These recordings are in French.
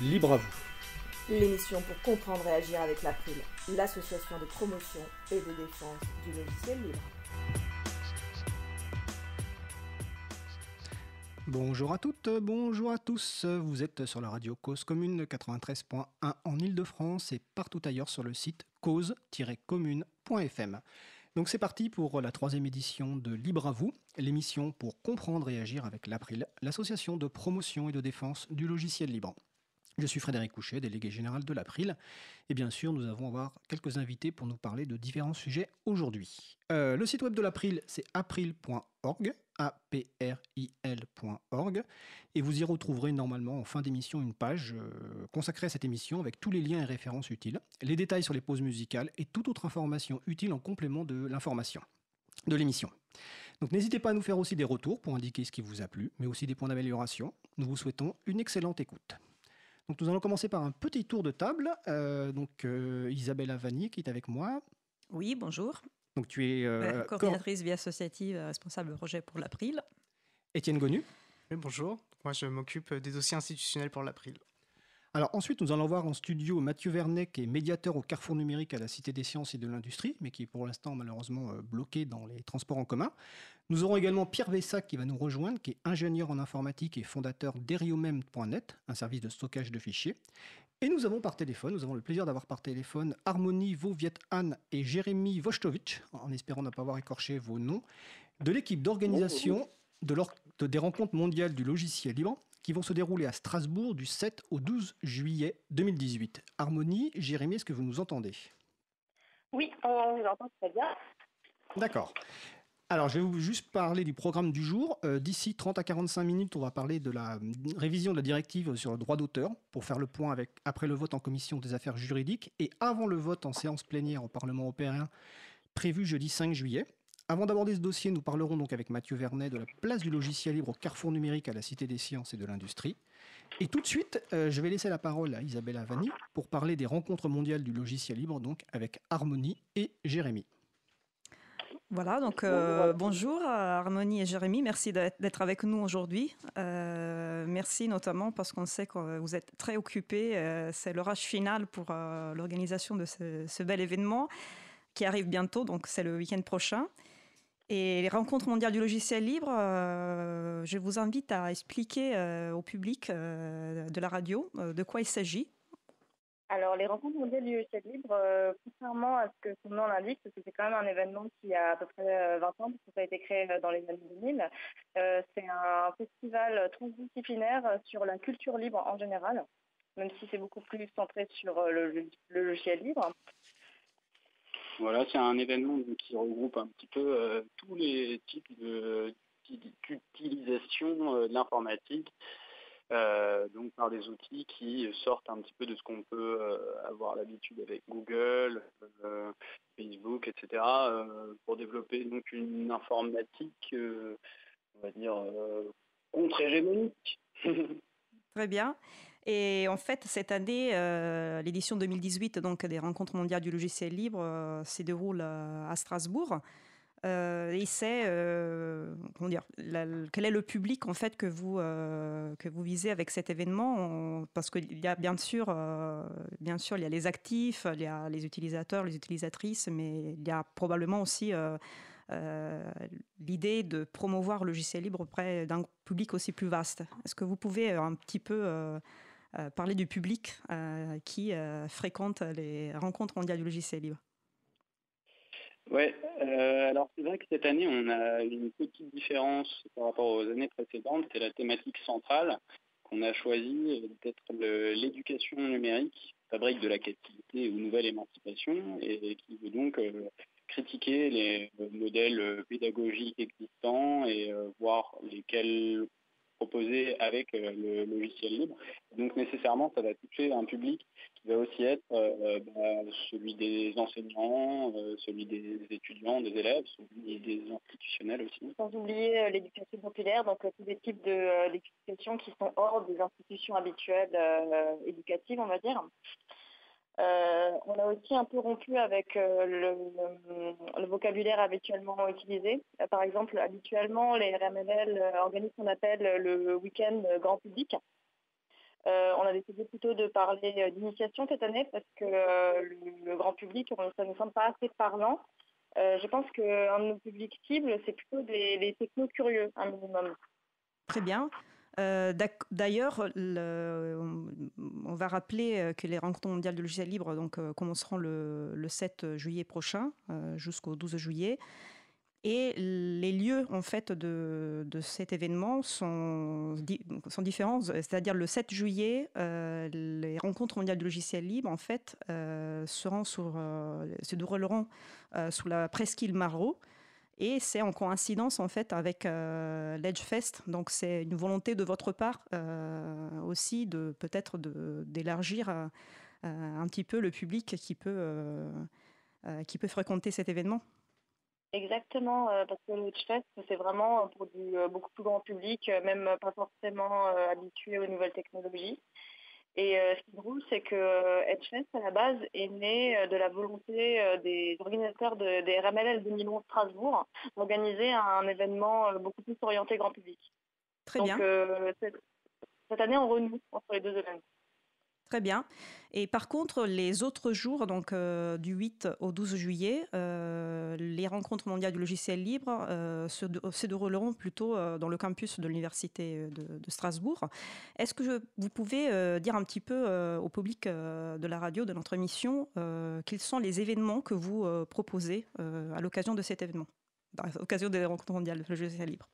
Libre à vous. L'émission pour comprendre et agir avec l'April, l'association de promotion et de défense du logiciel libre. Bonjour à toutes, bonjour à tous. Vous êtes sur la radio Cause Commune 93.1 en Ile-de-France et partout ailleurs sur le site cause-commune.fm. Donc c'est parti pour la troisième édition de Libre à vous, l'émission pour comprendre et agir avec l'April, l'association de promotion et de défense du logiciel libre. Je suis Frédéric Couchet, délégué général de l'April. Et bien sûr, nous avons avoir quelques invités pour nous parler de différents sujets aujourd'hui. Euh, le site web de l'April, c'est april.org, april.org. Et vous y retrouverez normalement en fin d'émission une page euh, consacrée à cette émission avec tous les liens et références utiles, les détails sur les pauses musicales et toute autre information utile en complément de l'information de l'émission. Donc n'hésitez pas à nous faire aussi des retours pour indiquer ce qui vous a plu, mais aussi des points d'amélioration. Nous vous souhaitons une excellente écoute nous allons commencer par un petit tour de table. Euh, donc euh, Isabelle qui est avec moi. Oui, bonjour. Donc tu es euh, euh, coordinatrice vie associative responsable projet pour l'April. Étienne Gonu. bonjour. Moi je m'occupe des dossiers institutionnels pour l'April. Alors ensuite, nous allons voir en studio Mathieu Vernet, qui est médiateur au Carrefour numérique à la Cité des sciences et de l'industrie, mais qui est pour l'instant malheureusement euh, bloqué dans les transports en commun. Nous aurons également Pierre Vessac qui va nous rejoindre, qui est ingénieur en informatique et fondateur d'Eriomem.net, un service de stockage de fichiers. Et nous avons par téléphone, nous avons le plaisir d'avoir par téléphone Harmonie Vauviet Anne et Jérémy Vostovic, en espérant ne pas avoir écorché vos noms, de l'équipe d'organisation des rencontres mondiales du logiciel libre qui vont se dérouler à Strasbourg du 7 au 12 juillet 2018. Harmonie, Jérémy, est-ce que vous nous entendez Oui, on vous entend très bien. D'accord. Alors, je vais vous juste parler du programme du jour. Euh, d'ici 30 à 45 minutes, on va parler de la révision de la directive sur le droit d'auteur pour faire le point avec, après le vote en commission des affaires juridiques et avant le vote en séance plénière au Parlement européen prévu jeudi 5 juillet. Avant d'aborder ce dossier, nous parlerons donc avec Mathieu Vernet de la place du logiciel libre au carrefour numérique à la Cité des sciences et de l'industrie. Et tout de suite, euh, je vais laisser la parole à Isabelle Avani pour parler des rencontres mondiales du logiciel libre donc avec Harmonie et Jérémy. Voilà, donc euh, bonjour à Harmonie et Jérémy, merci d'être avec nous aujourd'hui. Euh, merci notamment parce qu'on sait que vous êtes très occupés, c'est l'orage final pour l'organisation de ce, ce, bel événement qui arrive bientôt, donc c'est le week-end prochain. Et les rencontres mondiales du logiciel libre, euh, je vous invite à expliquer euh, au public euh, de la radio de quoi il s'agit. Alors, les rencontres mondiales du logiciel libre, contrairement à ce que son nom l'indique, c'est quand même un événement qui a à peu près 20 ans, parce ça a été créé dans les années 2000, c'est un festival transdisciplinaire sur la culture libre en général, même si c'est beaucoup plus centré sur le logiciel libre. Voilà, c'est un événement qui regroupe un petit peu euh, tous les types d'utilisation euh, de, l'informatique, euh, donc par des outils qui sortent un petit peu de ce qu'on peut avoir l'habitude avec Google, Facebook, etc., pour développer donc une informatique, on va dire, contre-hégémonique. Très bien. Et en fait, cette année, euh, l'édition 2018 donc, des Rencontres mondiales du logiciel libre euh, se déroule euh, à, Strasbourg. et c'est, comment dire, quel est le public en fait que vous, que vous visez avec cet événement Parce qu'il y a bien sûr, bien sûr, il y a les actifs, il y a les utilisateurs, les utilisatrices, mais il y a probablement aussi l'idée de promouvoir le logiciel libre auprès d'un public aussi plus vaste. Est-ce que vous pouvez un petit peu euh, parler du public euh, qui euh, fréquente les rencontres mondiales du logiciel libre. Oui, alors c'est vrai que cette année, on a une petite différence par rapport aux années précédentes. C'est la thématique centrale qu'on a choisie d'être l'éducation numérique, fabrique de la captivité ou nouvelle émancipation, et, qui veut donc critiquer les modèles pédagogiques existants et voir lesquels proposé avec euh, le logiciel libre. Donc nécessairement, ça va toucher un public qui va aussi être euh, euh, bah, celui des enseignants, celui des étudiants, des élèves, celui des institutionnels aussi. Sans oublier l'éducation populaire, donc tous les types d'éducation qui sont hors des institutions habituelles éducatives, on va dire. Euh, on a aussi un peu rompu avec euh, le, vocabulaire habituellement utilisé. Euh, par exemple, habituellement, les RMNL organisent ce qu'on appelle le week-end grand public. on a décidé plutôt de parler d'initiation cette année parce que le, grand public, ça ne nous semble pas assez parlant. je pense qu'un de nos publics cibles, c'est plutôt des, technos curieux un minimum. Très bien. Euh, d'ailleurs, on va rappeler euh, que les rencontres mondiales de logiciel libre euh, commenceront le, 7 juillet prochain jusqu'au 12 juillet. Et les lieux en fait de, cet événement sont, sont différents. C'est-à-dire le 7 juillet, les rencontres mondiales de logiciel libre en se dérouleront sous la presqu'île Marot. Et c'est en coïncidence en fait avec euh, Fest, donc c'est une volonté de votre part euh, aussi de peut-être d'élargir euh, euh, un petit peu le public qui peut, qui peut fréquenter cet événement. Exactement, parce que l'Edgefest c'est vraiment pour du beaucoup plus grand public, même pas forcément habitué aux nouvelles technologies. Et euh, ce qui est drôle, c'est que euh, Edgefest, à la base, est né euh, de la volonté des organisateurs des RMLL 2011 Strasbourg d'organiser un événement beaucoup plus orienté grand public. Très Donc, bien. Cette, cette, année, on renoue entre les deux événements. Très bien. Et par contre, les autres jours, donc euh, du 8 au 12 juillet, euh, les rencontres mondiales du logiciel libre euh, se, dérouleront plutôt dans le campus de l'Université de, Strasbourg. Est-ce que vous pouvez dire un petit peu au public de la radio, de notre émission, quels sont les événements que vous proposez à l'occasion de cet événement, à l'occasion des rencontres mondiales du logiciel libre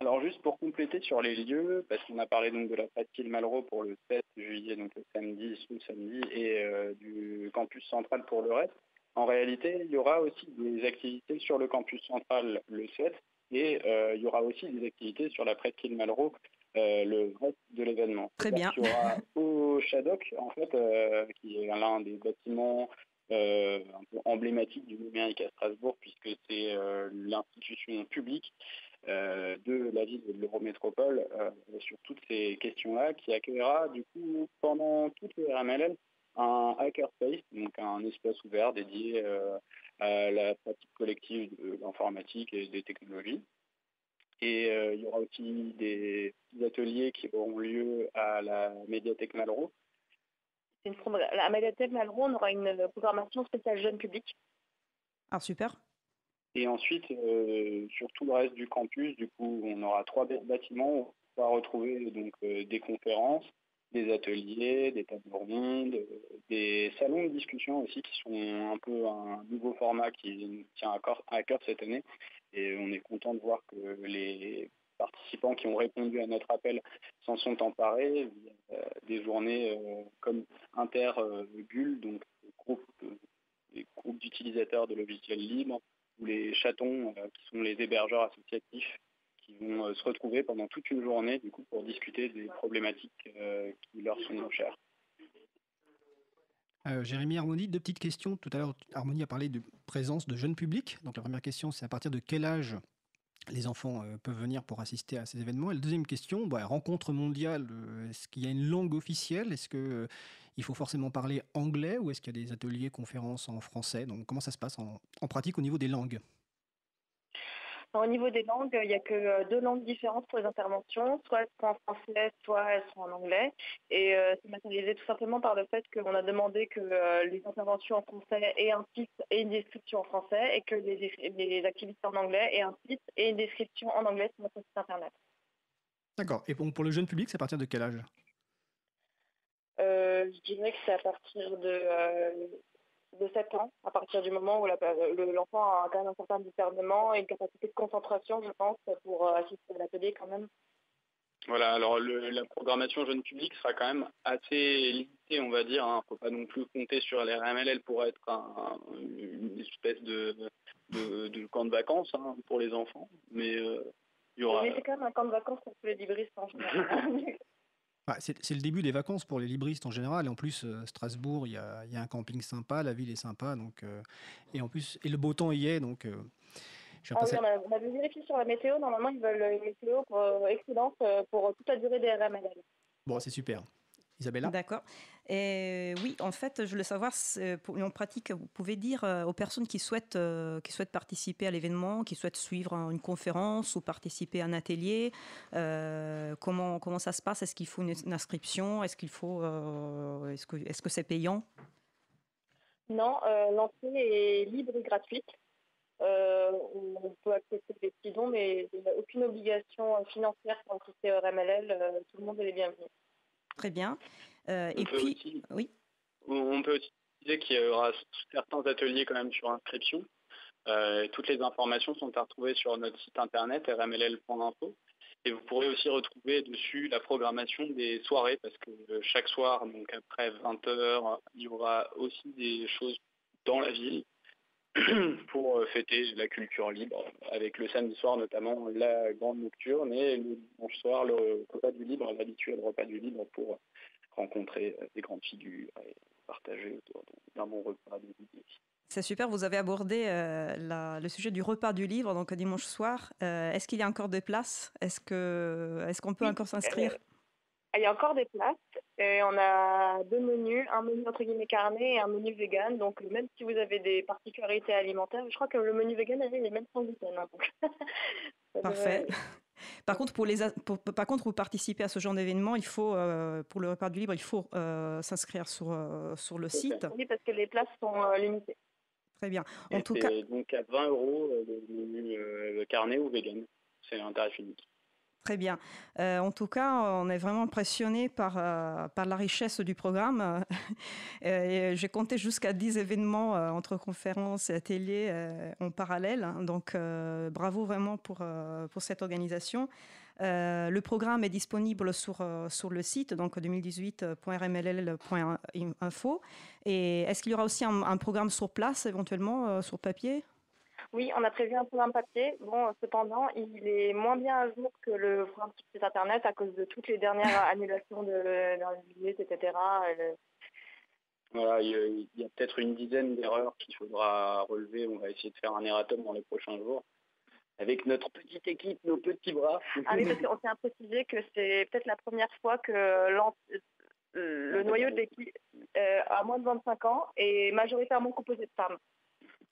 alors juste pour compléter sur les lieux, parce qu'on a parlé donc de la Presqu'île Malraux pour le 7 juillet, donc le samedi, sous samedi, et euh, du campus central pour le reste. En réalité, il y aura aussi des activités sur le campus central le 7 et euh, il y aura aussi des activités sur la Presqu'île Malraux euh, le reste de l'événement. Très bien. Il y au Shadok, en fait, qui est l'un des bâtiments un peu emblématiques du numérique à Strasbourg, puisque c'est l'institution publique euh, de la ville de l'Eurométropole euh, sur toutes ces questions-là, qui accueillera du coup pendant toute les un hackerspace, donc un espace ouvert dédié euh, à la pratique collective de l'informatique et des technologies. Et il y aura aussi des ateliers qui auront lieu à la médiathèque Malraux. À la médiathèque Malraux, on aura une programmation spéciale jeune public. Ah, super. Et ensuite, euh, sur tout le reste du campus, du coup, on aura trois bâtiments où on va retrouver donc, euh, des conférences, des ateliers, des tables rondes, euh, des salons de discussion aussi qui sont un peu un nouveau format qui nous tient à cœur, cette année. Et on est content de voir que les participants qui ont répondu à notre appel s'en sont emparés via des journées comme Inter donc groupe, groupes d'utilisateurs de logiciels libre, ou les chatons, euh, qui sont les hébergeurs associatifs, qui vont euh, se retrouver pendant toute une journée du pour discuter des problématiques euh, qui leur sont chères. Jérémy Harmonie, deux petites questions. Tout à l'heure, Harmonie a parlé de présence de jeunes publics. Donc la première question, c'est à partir de quel âge les enfants euh, peuvent venir pour assister à ces événements. la deuxième question, bah, rencontre mondiale, euh, est-ce qu'il y a une langue officielle Est-ce qu'il euh, faut forcément parler anglais ou est-ce qu'il y a des ateliers, conférences en français Donc comment ça se passe en pratique au niveau des langues au niveau des langues, il n'y a que euh, deux langues différentes pour les interventions, soit elles sont en français, soit elles sont en anglais. Et euh, c'est matérialisé tout simplement par le fait qu'on a demandé que euh, les interventions en français aient un site et une description en français et que les, activités en anglais aient un site et une description en anglais sur notre site internet. D'accord. Et pour, le jeune public, c'est à partir de quel âge je dirais que c'est à partir de de 7 ans, à partir du moment où l'enfant a quand même un certain discernement et une capacité de concentration, je pense, pour euh, assister à l'atelier quand même. Voilà, alors la programmation jeune public sera quand même assez limitée, on va dire. Il hein. ne faut pas non plus compter sur les RMLL pour être une espèce de, camp de vacances hein, pour les enfants. Mais euh, y aura. Mais c'est quand même un camp de vacances pour tous les libristes Bah, c'est le début des vacances pour les libristes en général. Et en plus, euh, Strasbourg, il y a, un camping sympa, la ville est sympa. Donc, euh, et en plus, et le beau temps y est. Donc, euh, ah oui, on, a, vérifié sur la météo. Normalement, ils veulent une météo excellente pour toute la durée des RML. Bon, c'est super. Isabella D'accord. Et oui, en fait, je voulais savoir, en pratique, vous pouvez dire euh, aux personnes qui souhaitent, euh, qui souhaitent participer à l'événement, qui souhaitent suivre une conférence ou participer à un atelier, euh, comment, comment ça se passe Est-ce qu'il faut une inscription Est-ce qu'il faut, est-ce que, est-ce que c'est payant Non, l'entrée est libre et gratuite. on peut accepter des petits dons, mais il n'y a aucune obligation financière pour le RMLL. tout le monde est bienvenu. Très bien. Euh, on peut aussi dire qu'il y aura certains ateliers quand même sur inscription. Euh, toutes les informations sont à retrouver sur notre site internet rml.info. Et vous pourrez aussi retrouver dessus la programmation des soirées, parce que euh, chaque soir, donc après 20h, il y aura aussi des choses dans la ville pour fêter la culture libre, avec le samedi soir notamment la grande nocturne et le dimanche soir le repas du libre, l'habituel repas du libre pour rencontrer euh, des grandes figures et partager autour d'un bon repas, C'est super, vous avez abordé euh, le sujet du repas du livre, donc euh, dimanche soir. est-ce qu'il y a encore des places Est-ce qu'on peut encore s'inscrire Il y a encore des places. Et on a deux menus, un menu entre guillemets carné et un menu vegan. Donc même si vous avez des particularités alimentaires, je crois que le menu vegan, il les mêmes sans gluten. Hein, Parfait. Par contre, pour, les contre, participer à ce genre d'événement, il faut, euh, pour le repas du libre, il faut euh, s'inscrire sur, euh, sur le site. Oui, parce que les places sont limitées. Très bien. En tout cas... Donc à 20 euros le, le, carnet ou vegan. C'est un tarif unique. Très bien. Euh, en tout cas, on est vraiment impressionné par, euh, par la richesse du programme. Euh, j'ai compté jusqu'à 10 événements entre conférences et ateliers en parallèle. Donc, bravo vraiment pour, pour cette organisation. le programme est disponible sur, sur le site, donc 2018.rmll.info. Et est-ce qu'il y aura aussi un programme sur place, éventuellement, sur papier oui, on a prévu un programme papier. Bon, cependant, il est moins bien à jour que le programme sur internet à cause de toutes les dernières annulations de, etc. Euh, voilà, il y a peut-être une dizaine d'erreurs qu'il faudra relever. On va essayer de faire un erratum dans les prochains jours avec notre petite équipe, nos petits bras. On ah oui, s'est précisé que c'est peut-être la première fois que euh, le ah, noyau de l'équipe à euh, moins de 25 ans est majoritairement composé de femmes.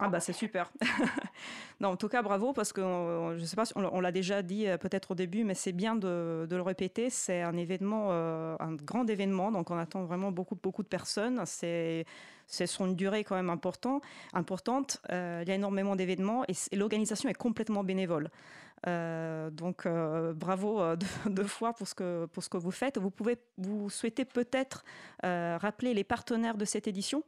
Ah bah c'est super. non, en tout cas, bravo parce que euh, je ne sais pas, si on, l'a déjà dit euh, peut-être au début, mais c'est bien de, le répéter. C'est un événement, euh, un grand événement, donc on attend vraiment beaucoup beaucoup de personnes. C'est c'est sur une durée quand même important, importante. il y a énormément d'événements et, l'organisation est complètement bénévole. donc bravo deux, fois pour ce que pour ce que vous faites. Vous pouvez vous souhaitez peut-être rappeler les partenaires de cette édition.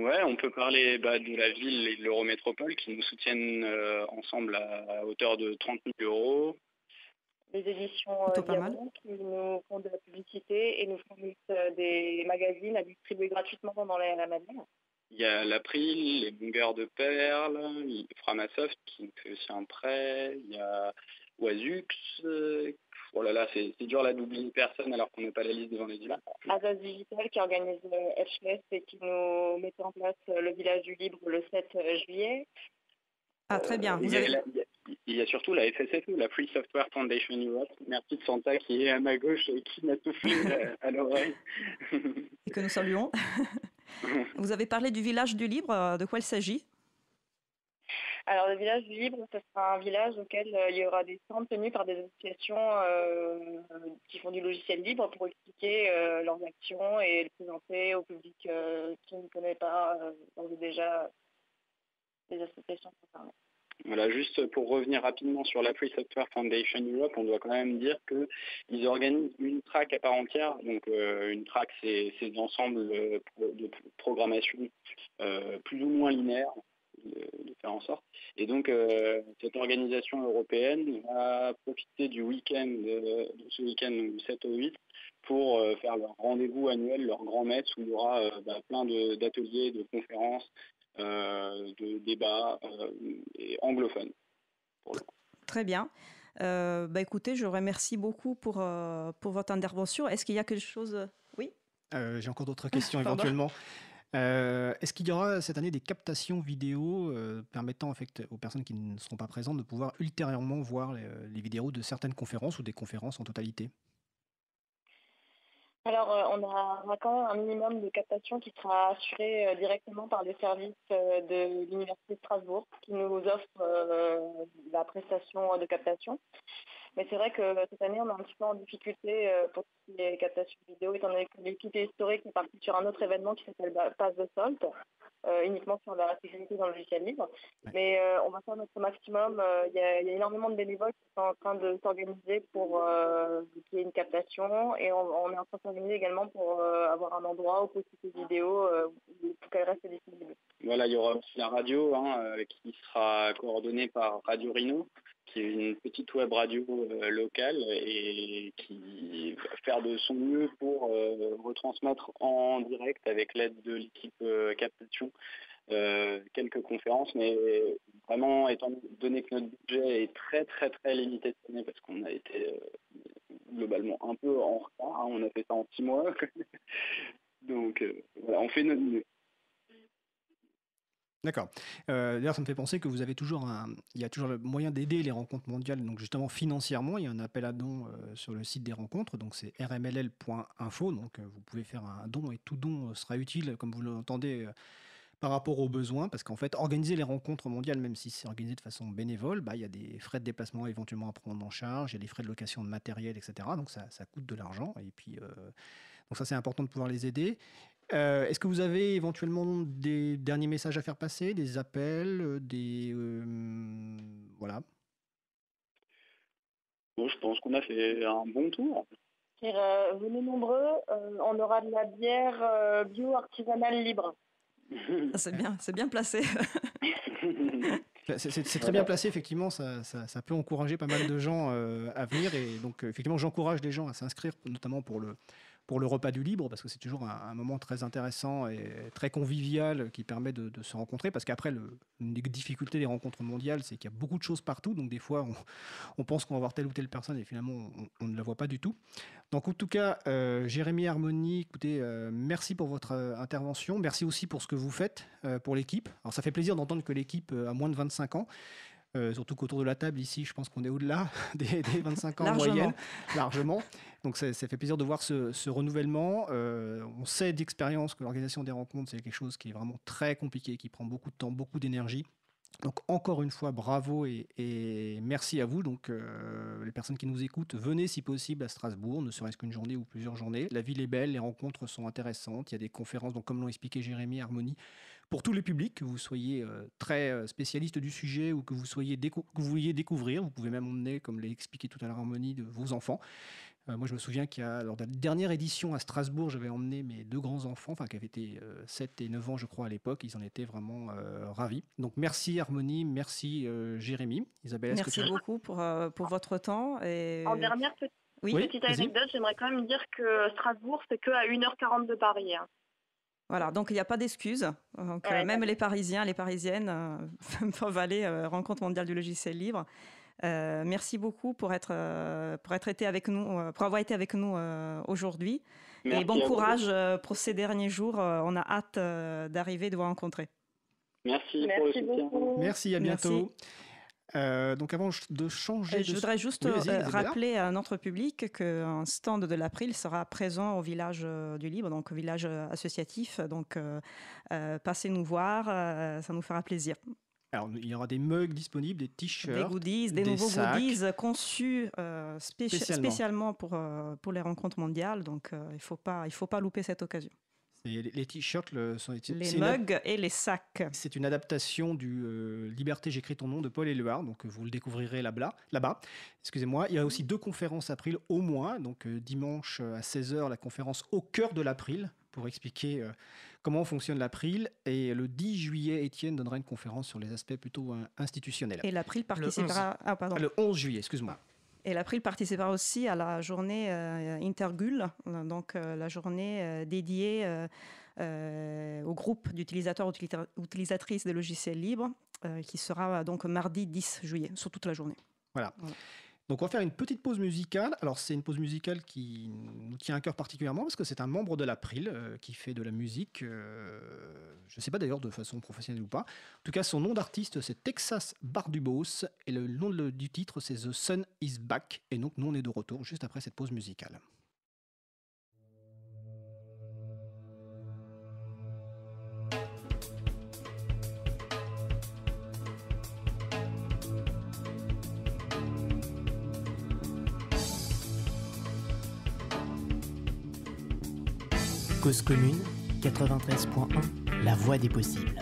Ouais, on peut parler bah, de la ville et de l'Eurométropole qui nous soutiennent euh, ensemble à, hauteur de 30 000 euros. Les éditions euh, qui nous font de la publicité et nous fournissent euh, des magazines à distribuer gratuitement pendant la matinée. Il y a l'April, les Bungers de Perles, Framasoft qui nous fait aussi un prêt, il a Oisux. Euh, oh là là, c'est dur doubler une personne alors qu'on n'est pas la liste devant les yeux. Bah, Azaz Digital qui organise le euh, et qui nous met en place euh, le village du libre le 7 juillet. Ah très bien. il y a surtout la FSF, e, la Free Software Foundation Europe. Merci de Santa qui est à ma gauche et qui m'a tout fait à l'oreille. et que nous saluons. Vous avez parlé du village du libre, de quoi il s'agit alors le village libre, ce sera un village auquel euh, il y aura des stands tenus par des associations euh, qui font du logiciel libre pour expliquer euh, leurs actions et les présenter au public qui ne connaît pas déjà les associations Voilà, juste pour revenir rapidement sur la Free Software Foundation Europe, on doit quand même dire qu'ils organisent une track à part entière. Donc une track, c'est des ensembles de programmation plus ou moins linéaire de, faire en sorte. Et donc, euh, cette organisation européenne va profiter du week-end, euh, de, ce week-end du 7 au 8, pour euh, faire leur rendez-vous annuel, leur grand maître, où il y aura bah, plein d'ateliers, de, conférences, de débats et anglophones. Très bien. bah écoutez, je remercie beaucoup pour, pour votre intervention. Est-ce qu'il y a quelque chose Oui J'ai encore d'autres questions éventuellement. Euh, est-ce qu'il y aura cette année des captations vidéo euh, permettant aux personnes qui ne seront pas présentes de pouvoir ultérieurement voir les, euh, vidéos de certaines conférences ou des conférences en totalité alors, on a quand même un minimum de captation qui sera assuré directement par les services de l'Université de Strasbourg qui nous offre la prestation de captation. Mais c'est vrai que cette année, on est un petit peu en difficulté euh, pour les ce vidéo, étant donné que l'équipe historique est partie sur un autre événement qui s'appelle bah, Pass de Salt, euh, uniquement sur la sécurité dans le logiciel libre. Mais euh, on va faire notre maximum. Il y, a, énormément de bénévoles qui sont en train de s'organiser pour qu'il y ait une captation et on, est en train de s'organiser également pour avoir un endroit où poster ces vidéos pour qu'elles restent disponibles. Voilà, il y aura aussi la radio hein, qui sera coordonnée par Radio Rhino qui est une petite web radio euh, locale et qui va faire de son mieux pour euh, retransmettre en direct avec l'aide de l'équipe euh, euh, quelques conférences, mais vraiment étant donné que notre budget est très très très limité cette année parce qu'on a été globalement un peu en retard, hein, on a fait ça en six mois, donc on fait notre mieux. D'accord. Euh, d'ailleurs, ça me fait penser que vous avez toujours un, il y a toujours le moyen d'aider les rencontres mondiales. Donc justement financièrement, il y a un appel à don euh, sur le site des rencontres. Donc c'est rmll.info. Donc euh, vous pouvez faire un don et tout don sera utile, comme vous l'entendez par rapport aux besoins, parce qu'en fait, organiser les rencontres mondiales, même si c'est organisé de façon bénévole, bah, il y a des frais de déplacement éventuellement à prendre en charge, il y a des frais de location de matériel, etc. Donc ça, coûte de l'argent, et puis donc ça c'est important de pouvoir les aider. Euh, est-ce que vous avez éventuellement des derniers messages à faire passer, des appels, euh, des euh, voilà Bon, je pense qu'on a fait un bon tour. venez nombreux, on aura de la bière bio artisanale libre. c'est bien, c'est bien placé. C'est très bien placé, effectivement, ça, peut encourager pas mal de gens à venir. Et donc, effectivement, j'encourage les gens à s'inscrire, notamment pour le, pour le repas du libre, parce que c'est toujours un, moment très intéressant et très convivial qui permet de, se rencontrer, parce qu'après, une des difficultés des rencontres mondiales, c'est qu'il y a beaucoup de choses partout, donc des fois, on, pense qu'on va voir telle ou telle personne, et finalement, on, ne la voit pas du tout. Donc, en tout cas, euh, Jérémy Harmonie, écoutez, euh, merci pour votre euh, intervention, merci aussi pour ce que vous faites pour l'équipe. Alors, ça fait plaisir d'entendre que l'équipe a moins de 25 ans, euh, surtout qu'autour de la table, ici, je pense qu'on est au-delà des, 25 ans en moyenne, largement. Donc ça, fait plaisir de voir ce, renouvellement. Euh, on sait d'expérience que l'organisation des rencontres, c'est quelque chose qui est vraiment très compliqué, qui prend beaucoup de temps, beaucoup d'énergie. Donc encore une fois, bravo et, merci à vous. Donc euh, les personnes qui nous écoutent, venez si possible à Strasbourg, ne serait-ce qu'une journée ou plusieurs journées. La ville est belle, les rencontres sont intéressantes, il y a des conférences, donc comme l'ont expliqué Jérémy, Harmonie, pour tous les publics, que vous soyez euh, très euh, spécialiste du sujet ou que vous, soyez que vous vouliez découvrir. Vous pouvez même emmener, comme l'a expliqué tout à l'heure Harmonie, de vos enfants. Euh, moi, je me souviens qu'il y a, lors de la dernière édition à Strasbourg, j'avais emmené mes deux grands-enfants, enfin, qui avaient été 7 et 9 ans, je crois, à l'époque. Ils en étaient vraiment ravis. Donc, merci Harmonie, merci Jérémy. Isabelle, Merci que beaucoup pour, pour votre temps. Et... En dernière petite anecdote, j'aimerais quand même dire que Strasbourg, c'est que à 1h40 de Paris. Hein. Voilà, donc il n'y a pas d'excuses. Euh, même les Parisiens, les Parisiennes euh, peuvent aller euh, rencontre mondiale du logiciel libre. Euh, merci beaucoup pour être pour être été avec nous, pour avoir été avec nous aujourd'hui. Et bon courage pour ces derniers jours. on a hâte d'arriver de vous rencontrer. Merci, merci pour le soutien. Beaucoup. Merci, à bientôt. Euh, donc avant de changer... de euh, de... Je voudrais juste euh, rappeler à notre public qu'un stand de l'April sera présent au village du Libre, donc au village associatif. Donc passez nous voir, ça nous fera plaisir. Alors, il y aura des mugs disponibles, des t-shirts. Des goodies, des, nouveaux goodies conçus spécialement. pour, les rencontres mondiales. Donc, il ne faut, faut pas louper cette occasion les, t-shirts le, sont Les mugs et les sacs. C'est une adaptation du euh, Liberté, j'écris ton nom de Paul Éluard, donc euh, vous le découvrirez là-bas. Là Excusez-moi. Il y a aussi deux conférences April au moins, donc euh, dimanche à 16h, la conférence au cœur de l'April pour expliquer comment fonctionne l'April. Et le 10 juillet, Étienne donnera une conférence sur les aspects plutôt institutionnels. Et l'April participera. Le ah, pardon. Le 11 juillet, excuse-moi. Et l'April participera aussi à la journée euh, Intergul, donc euh, la journée euh, dédiée au groupe d'utilisateurs utilisatrices des logiciels libres, qui sera donc mardi 10 juillet, sur toute la journée. voilà. Donc on va faire une petite pause musicale. Alors c'est une pause musicale qui nous tient à cœur particulièrement parce que c'est un membre de l'April euh, qui fait de la musique, euh, je ne sais pas d'ailleurs de façon professionnelle ou pas. En tout cas son nom d'artiste c'est Texas Bardubos et le nom du titre c'est The Sun Is Back. Et donc nous on est de retour juste après cette pause musicale. commune 93.1, la voie des possibles.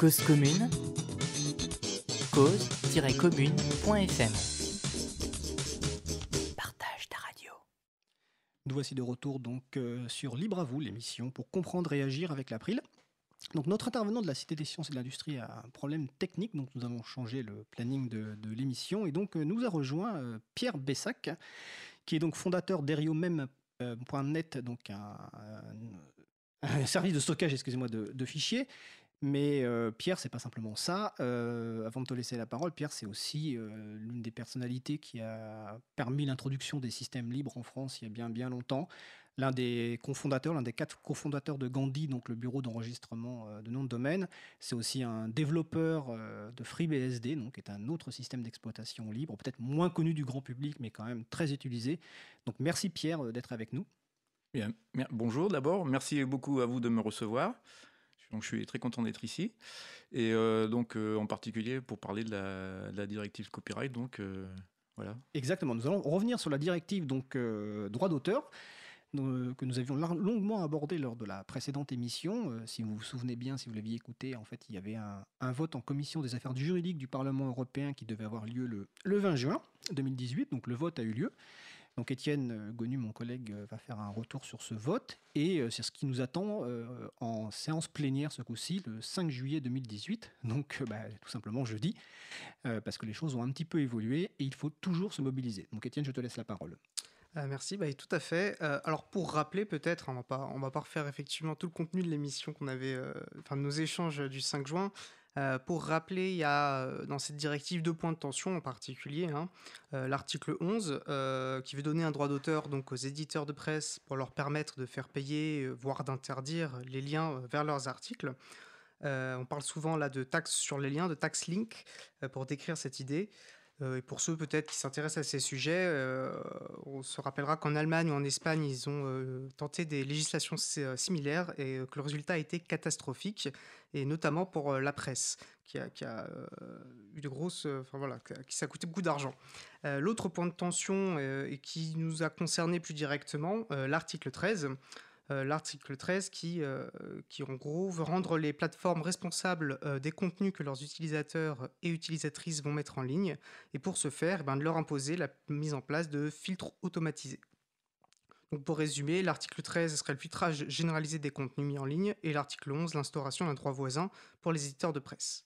Cause commune, cause-commune.fm. Partage ta radio. Nous voici de retour donc euh, sur Libre à vous, l'émission pour comprendre et agir avec l'April. Donc notre intervenant de la Cité des sciences et de l'industrie a un problème technique, donc nous avons changé le planning de, l'émission et donc euh, nous a rejoint euh, Pierre Bessac, qui est donc fondateur d'Eriomem.net, donc un, service de stockage, excusez-moi, de, fichiers, mais euh, Pierre, c'est pas simplement ça. Euh, avant de te laisser la parole, Pierre, c'est aussi euh, l'une des personnalités qui a permis l'introduction des systèmes libres en France il y a bien bien longtemps. L'un des cofondateurs, l'un des quatre cofondateurs de Gandhi, donc le bureau d'enregistrement de noms de domaine. C'est aussi un développeur de FreeBSD, donc qui est un autre système d'exploitation libre, peut-être moins connu du grand public, mais quand même très utilisé. Donc merci Pierre d'être avec nous. Bien. Bonjour d'abord, merci beaucoup à vous de me recevoir. Donc je suis très content d'être ici. Et euh, donc euh, en particulier pour parler de la, directive copyright. Donc euh, voilà. Exactement. Nous allons revenir sur la directive donc droit d'auteur que nous avions longuement abordé lors de la précédente émission. si vous vous souvenez bien, si vous l'aviez écouté, en fait, il y avait un, vote en commission des affaires juridiques du Parlement européen qui devait avoir lieu le, le 20 juin 2018. Donc le vote a eu lieu. Donc Étienne euh, Gonu, mon collègue, euh, va faire un retour sur ce vote et euh, c'est ce qui nous attend en séance plénière ce coup-ci, le 5 juillet 2018, donc bah, tout simplement jeudi, parce que les choses ont un petit peu évolué et il faut toujours se mobiliser. Donc Étienne, je te laisse la parole. merci, bah, tout à fait. alors pour rappeler peut-être, hein, on ne va pas refaire effectivement tout le contenu de l'émission qu'on avait, enfin de nos échanges du 5 juin, euh, pour rappeler, il y a euh, dans cette directive deux points de tension en particulier. Hein, euh, l'article 11 qui veut donner un droit d'auteur aux éditeurs de presse pour leur permettre de faire payer, voire d'interdire les liens vers leurs articles. on parle souvent là de taxe sur les liens, de taxes link pour décrire cette idée. Euh, et pour ceux peut-être qui s'intéressent à ces sujets, euh, on se rappellera qu'en Allemagne ou en Espagne, ils ont euh, tenté des législations similaires et que le résultat a été catastrophique, et notamment pour la presse, qui a, eu de grosses, enfin voilà, qui ça coûté beaucoup d'argent. L'autre point de tension et qui nous a concerné plus directement, l'article 13. Euh, l'article 13 euh, qui, en gros, veut rendre les plateformes responsables euh, des contenus que leurs utilisateurs et utilisatrices vont mettre en ligne, et pour ce faire, eh ben, de leur imposer la mise en place de filtres automatisés. Donc pour résumer, l'article 13 serait le filtrage généralisé des contenus mis en ligne et l'article 11 l'instauration d'un droit voisin pour les éditeurs de presse.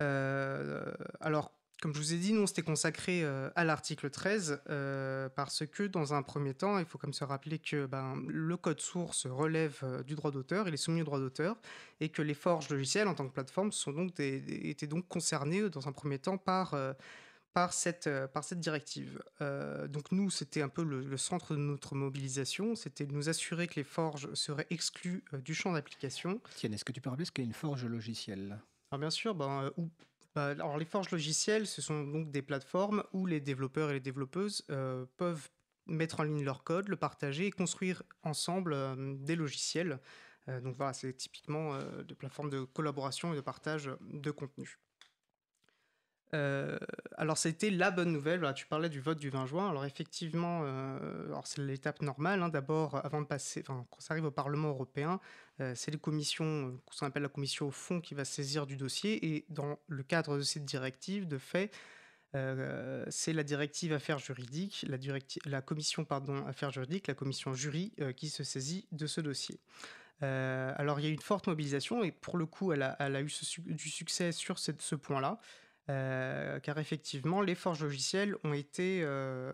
alors comme je vous ai dit, nous, c'était consacré euh, à l'article 13 euh, parce que, dans un premier temps, il faut comme se rappeler que ben, le code source relève euh, du droit d'auteur, il est soumis au droit d'auteur, et que les forges logicielles, en tant que plateforme, sont donc étaient donc concernées, dans un premier temps, par, par, cette, par cette directive. donc, nous, c'était un peu le, centre de notre mobilisation, c'était de nous assurer que les forges seraient exclues du champ d'application. Tiens, est-ce que tu peux rappeler ce qu'est une forge logicielle bien sûr, ben, bah, alors les forges logicielles, ce sont donc des plateformes où les développeurs et les développeuses euh, peuvent mettre en ligne leur code, le partager et construire ensemble euh, des logiciels. Euh, donc voilà, c'est typiquement des plateformes de collaboration et de partage de contenu ça euh, alors, c'était la bonne nouvelle. tu parlais du vote du 20 juin. Alors, effectivement, euh, alors c'est l'étape normale. Hein. D'abord, avant de passer, quand ça arrive au Parlement européen, euh, c'est les commissions, qu'on appelle la commission au fond, qui va saisir du dossier. Et dans le cadre de cette directive, de fait, c'est la directive affaires juridiques, la, la, commission pardon, affaires juridiques, la commission jury qui se saisit de ce dossier. alors il y a eu une forte mobilisation et pour le coup elle a, eu du succès sur ce point-là. Euh, car effectivement, les forges logicielles euh,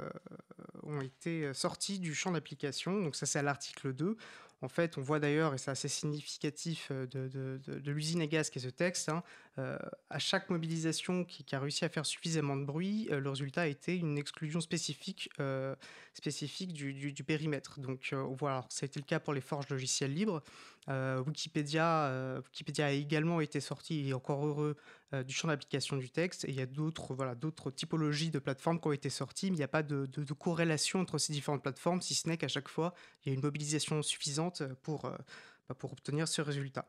ont été, sorties du champ d'application. Donc ça, c'est à l'article 2. En fait, on voit d'ailleurs, et c'est assez significatif euh, de, l'usine à gaz est ce texte, hein, euh, à chaque mobilisation qui, a réussi à faire suffisamment de bruit, euh, le résultat a été une exclusion spécifique, euh, spécifique du, périmètre. Donc voilà, ça a été le cas pour les forges logicielles libres. Wikipédia, a également été sorti, et encore heureux, du champ d'application du texte. Et il y a d'autres voilà, typologies de plateformes qui ont été sorties, mais il n'y a pas de, corrélation entre ces différentes plateformes, si ce n'est qu'à chaque fois, il y a une mobilisation suffisante pour, bah, pour obtenir ce résultat.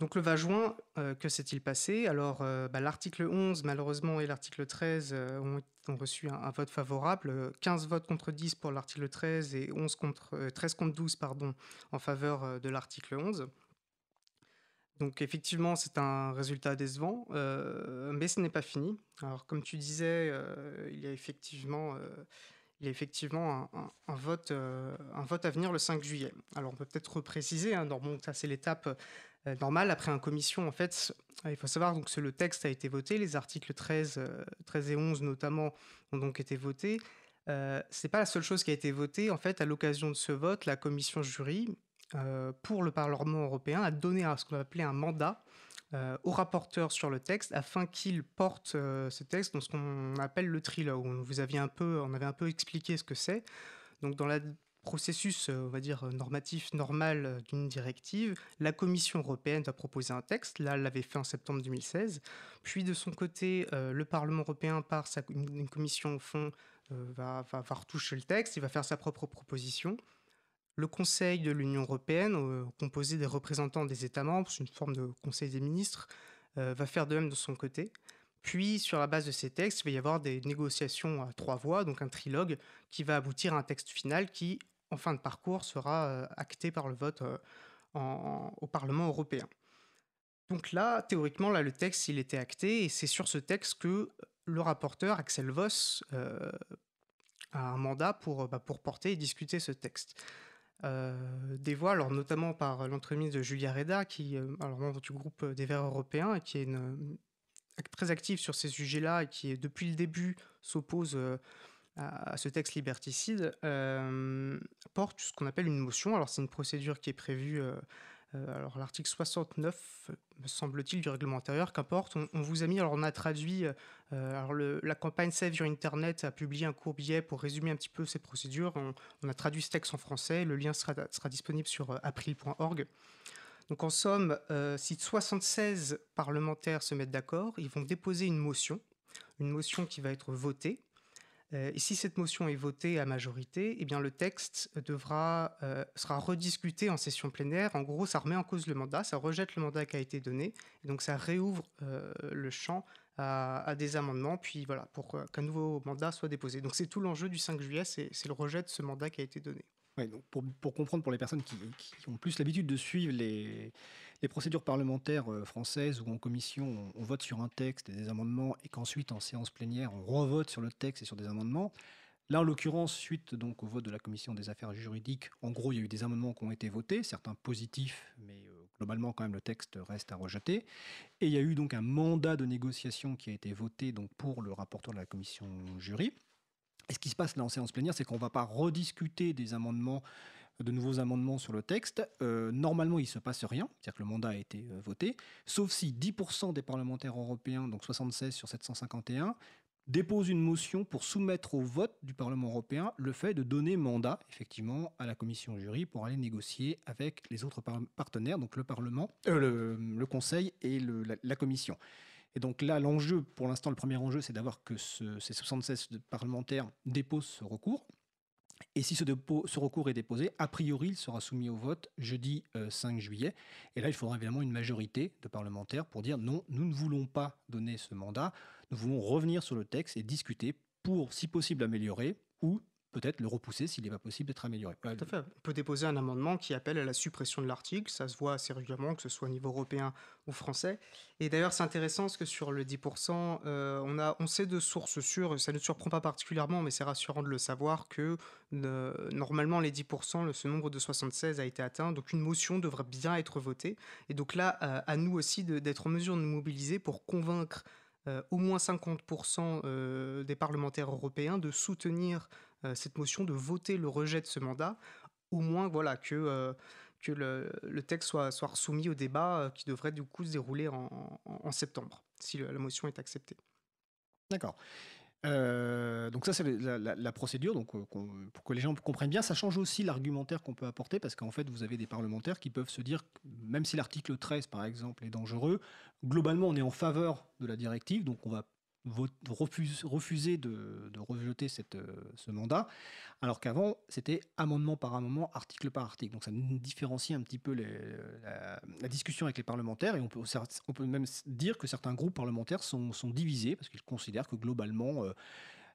Donc le 20 juin, euh, que s'est-il passé Alors euh, bah, l'article 11 malheureusement et l'article 13 euh, ont, reçu un, vote favorable, 15 votes contre 10 pour l'article 13 et 11 contre, 13 contre 12 pardon, en faveur de l'article 11. Donc effectivement, c'est un résultat décevant, mais ce n'est pas fini. Alors comme tu disais, il y a effectivement il effectivement un, vote, un vote à venir le 5 juillet. Alors on peut peut-être préciser, hein, ça c'est l'étape euh, normal après un commission en fait il faut savoir donc que le texte a été voté les articles 13 13 euh, et 11 notamment ont donc été votés Ce euh, c'est pas la seule chose qui a été votée en fait à l'occasion de ce vote la commission jury pour le Parlement européen a donné ce qu'on appelait un mandat aux au rapporteur sur le texte afin qu'il porte ce texte dans ce qu'on appelle le trilogue on vous aviez un peu on avait un peu expliqué ce que c'est donc dans la processus, euh, on va dire, euh, normatif normal euh, d'une directive, la Commission européenne va proposer un texte, là elle l'avait fait en septembre 2016, puis de son côté, le Parlement européen, par sa, une commission au fond, va, va, va, retoucher le texte, il va faire sa propre proposition. Le Conseil de l'Union européenne, composé des représentants des États membres, c'est une forme de Conseil des ministres, va faire de même de son côté. Puis, sur la base de ces textes, il va y avoir des négociations à trois voies, donc un trilogue, qui va aboutir à un texte final qui, en fin de parcours sera euh, acté par le vote euh, au Parlement européen. Donc là, théoriquement, là, le texte, il était acté, et c'est sur ce texte que le rapporteur, Axel Voss, euh, a un mandat pour, bah, pour porter et discuter ce texte. des voix, alors notamment par l'entremise de Julia Reda, qui est membre du groupe des Verts européens et qui est très active sur ces sujets-là et qui, depuis le début, s'oppose à, ce texte liberticide euh, porte ce qu'on appelle une motion. Alors c'est une procédure qui est prévue euh, euh, alors l'article 69, me semble-t-il, du règlement intérieur, qu'importe, on, vous a mis, alors on a traduit, alors la campagne Save Your Internet a publié un court billet pour résumer un petit peu ces procédures, on, a traduit ce texte en français, le lien sera, sera disponible sur april.org. Donc en somme, si 76 parlementaires se mettent d'accord, ils vont déposer une motion, une motion qui va être votée, euh, et si cette motion est votée à majorité, eh bien le texte euh, devra, euh, sera rediscuté en session plénière. En gros, ça remet en cause le mandat, ça rejette le mandat qui a été donné, et donc ça réouvre le champ à, des amendements, puis voilà, pour qu'un nouveau mandat soit déposé. Donc c'est tout l'enjeu du 5 juillet, c'est le rejet de ce mandat qui a été donné. Ouais, donc pour, comprendre pour les personnes qui ont plus l'habitude de suivre les, les procédures parlementaires euh, françaises où en commission on, vote sur un texte et des amendements et qu'ensuite en séance plénière on revote sur le texte et sur des amendements. Là, en l'occurrence, suite donc au vote de la commission des affaires juridiques, en gros, il y a eu des amendements qui ont été votés, certains positifs, mais euh, globalement, quand même, le texte reste à rejeter. Et il y a eu donc un mandat de négociation qui a été voté donc pour le rapporteur de la commission jury. Et ce qui se passe là en séance plénière, c'est qu'on ne va pas rediscuter des amendements de nouveaux amendements sur le texte, euh, normalement, il ne se passe rien, c'est-à-dire que le mandat a été euh, voté, sauf si 10% des parlementaires européens, donc 76 sur 751, déposent une motion pour soumettre au vote du Parlement européen le fait de donner mandat, effectivement, à la commission jury pour aller négocier avec les autres partenaires, donc le Parlement, euh, le, Conseil et la, commission. Et donc là, l'enjeu, pour l'instant, le premier enjeu, c'est d'avoir que ces 76 parlementaires déposent ce recours. Et si ce, recours est déposé, a priori, il sera soumis au vote jeudi 5 euh, juillet. Et là, il faudra évidemment une majorité de parlementaires pour dire non, nous ne voulons pas donner ce mandat, nous voulons revenir sur le texte et discuter pour, si possible, améliorer ou peut-être le repousser s'il n'est pas possible d'être amélioré. Tout à fait. On peut déposer un amendement qui appelle à la suppression de l'article. Ça se voit assez régulièrement, que ce soit au niveau européen ou français. Et d'ailleurs, c'est intéressant parce que sur le 10%, euh, on, a, on sait de sources sûres, ça ne surprend pas particulièrement, mais c'est rassurant de le savoir, que euh, normalement, les 10%, ce nombre de 76 a été atteint. Donc une motion devrait bien être votée. Et donc là, euh, à nous aussi d'être en mesure de nous mobiliser pour convaincre au moins 50% des parlementaires européens de soutenir euh, cette motion, de voter le rejet de ce mandat, au moins voilà que euh, que le, texte soit, soit soumis au débat euh, qui devrait du coup se dérouler en, septembre, si la motion est acceptée. D'accord. donc ça c'est la, la, procédure, donc pour que les gens comprennent bien, ça change aussi l'argumentaire qu'on peut apporter parce qu'en fait vous avez des parlementaires qui peuvent se dire, même si l'article 13 par exemple est dangereux, globalement on est en faveur de la directive, donc on va refuse, refuser de, rejeter cette, euh, ce mandat, alors qu'avant c'était amendement par amendement, article par article. Donc ça différencie un petit peu la, discussion avec les parlementaires et on peut, on peut même dire que certains groupes parlementaires sont, sont divisés parce qu'ils considèrent que globalement euh,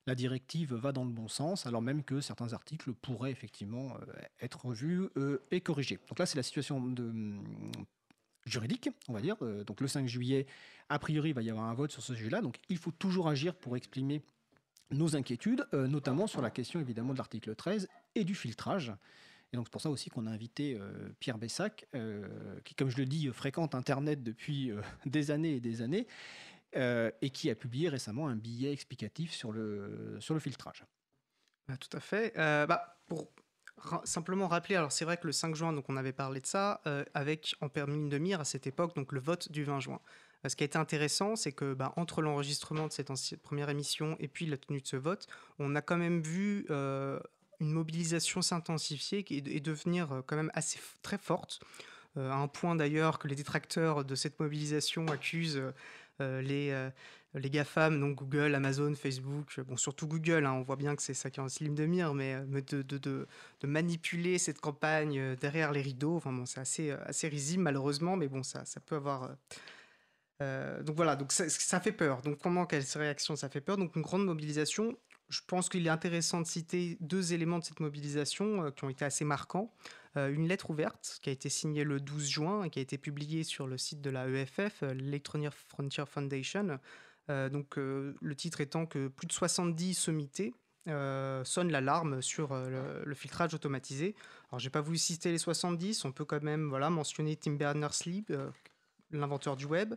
la directive va dans le bon sens, alors même que certains articles pourraient effectivement euh, être revus et corrigés. Donc là, c'est la situation de juridique, on va dire. Euh, donc le 5 juillet, a priori, il va y avoir un vote sur ce sujet-là. Donc il faut toujours agir pour exprimer nos inquiétudes, euh, notamment sur la question évidemment de l'article 13 et du filtrage. Et donc c'est pour ça aussi qu'on a invité euh, Pierre Bessac, qui, comme je le dis, fréquente Internet depuis des années et des années, et qui a publié récemment un billet explicatif sur le, sur le filtrage. Bah, tout à fait. Bah, pour simplement rappeler, alors c'est vrai que le 5 juin, donc on avait parlé de ça, euh, avec en permis de mire à cette époque, donc le vote du 20 juin. Euh, ce qui a été intéressant, c'est que bah, entre l'enregistrement de cette première émission et puis la tenue de ce vote, on a quand même vu euh, une mobilisation s'intensifier et, et, devenir quand même assez très forte. à un point d'ailleurs que les détracteurs de cette mobilisation accusent euh, les, euh, les GAFAM, donc Google, Amazon, Facebook, euh, surtout Google, hein, on voit bien que c'est ça qui est en slime de mire, mais, de, manipuler cette campagne derrière les rideaux, enfin, bon, c'est assez, risible malheureusement, mais bon, ça, ça peut avoir. donc voilà, donc ça, fait peur. Donc comment quelles réactions ça fait peur Donc une grande mobilisation. Je pense qu'il est intéressant de citer deux éléments de cette mobilisation qui ont été assez marquants. Euh, une lettre ouverte qui a été signée le 12 juin et qui a été publiée sur le site de la EFF, l'Electronic Frontier Foundation. Euh, donc euh, le titre étant que plus de 70 sommités sonnent l'alarme sur le, filtrage automatisé. Alors, j'ai pas voulu citer les 70, on peut quand même voilà, mentionner Tim Berners-Lee, l'inventeur du web,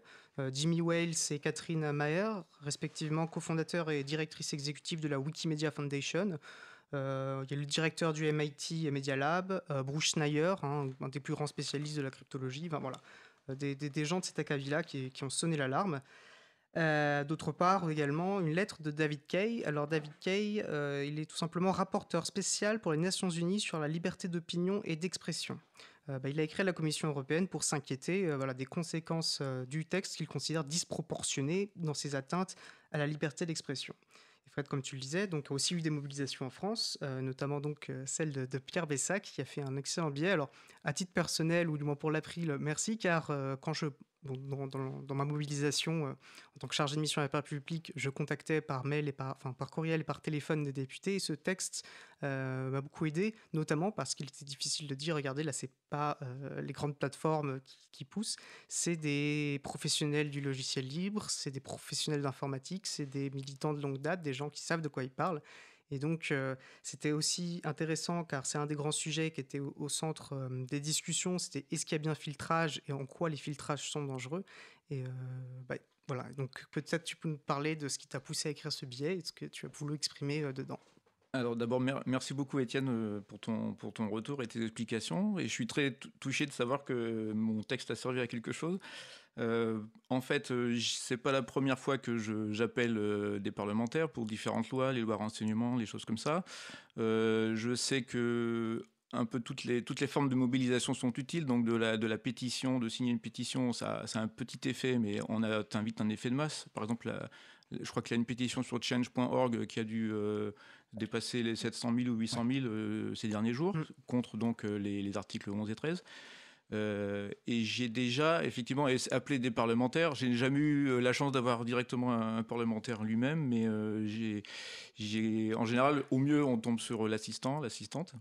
Jimmy Wales et Catherine Maher, respectivement cofondateurs et directrice exécutives de la Wikimedia Foundation, euh, il y a le directeur du MIT Media Lab, euh, Bruce Schneier, hein, un des plus grands spécialistes de la cryptologie. Enfin, voilà, euh, des, gens de cet acabit qui, ont sonné l'alarme. D'autre part, également, une lettre de David Kaye. Alors, David Kay, il est tout simplement rapporteur spécial pour les Nations Unies sur la liberté d'opinion et d'expression. Bah, il a écrit à la Commission européenne pour s'inquiéter voilà, des conséquences du texte qu'il considère disproportionné dans ses atteintes à la liberté d'expression comme tu le disais, donc, a aussi eu des mobilisations en France, euh, notamment donc euh, celle de, Pierre Bessac, qui a fait un excellent billet. Alors, à titre personnel, ou du moins pour l'April, merci, car euh, quand je dans, ma mobilisation euh, en tant que chargé de mission à la public, publique, je contactais par mail et par, enfin, par courriel et par téléphone des députés. ce texte euh, m'a beaucoup aidé, notamment parce qu'il était difficile de dire regardez, là, c'est pas euh, les grandes plateformes qui poussent, c'est des professionnels du logiciel libre, c'est des professionnels d'informatique, c'est des militants de longue date, des gens qui savent de quoi ils parlent. Et donc, c'était aussi intéressant car c'est un des grands sujets qui était au, centre des discussions. C'était est-ce qu'il y a bien filtrage et en quoi les filtrages sont dangereux. Et bah, voilà, donc peut-être tu peux nous parler de ce qui t'a poussé à écrire ce billet et ce que tu as voulu exprimer dedans. Alors d'abord, merci beaucoup Étienne euh, pour ton, pour ton retour et tes explications. Et je suis très touché de savoir que mon texte a servi à quelque chose. Euh, en fait, n'est euh, pas la première fois que j'appelle des parlementaires pour différentes lois, les lois renseignement, les choses comme ça. je sais que un peu toutes les, toutes les formes de mobilisation sont utiles, donc de la, de la pétition, de signer une pétition, ça, ça a un petit effet, mais on a un effet de masse. Par exemple, je crois qu'il y a une pétition sur change.org qui a dû dépassé les 700 000 ou 800 000 euh, ces derniers jours, mm. contre donc euh, les, articles 11 et 13. Euh, et j'ai déjà, effectivement, appelé des parlementaires. J'ai jamais eu la chance d'avoir directement un, parlementaire lui-même, mais j'ai j'ai, en général, au mieux, on tombe sur l'assistant, l'assistante.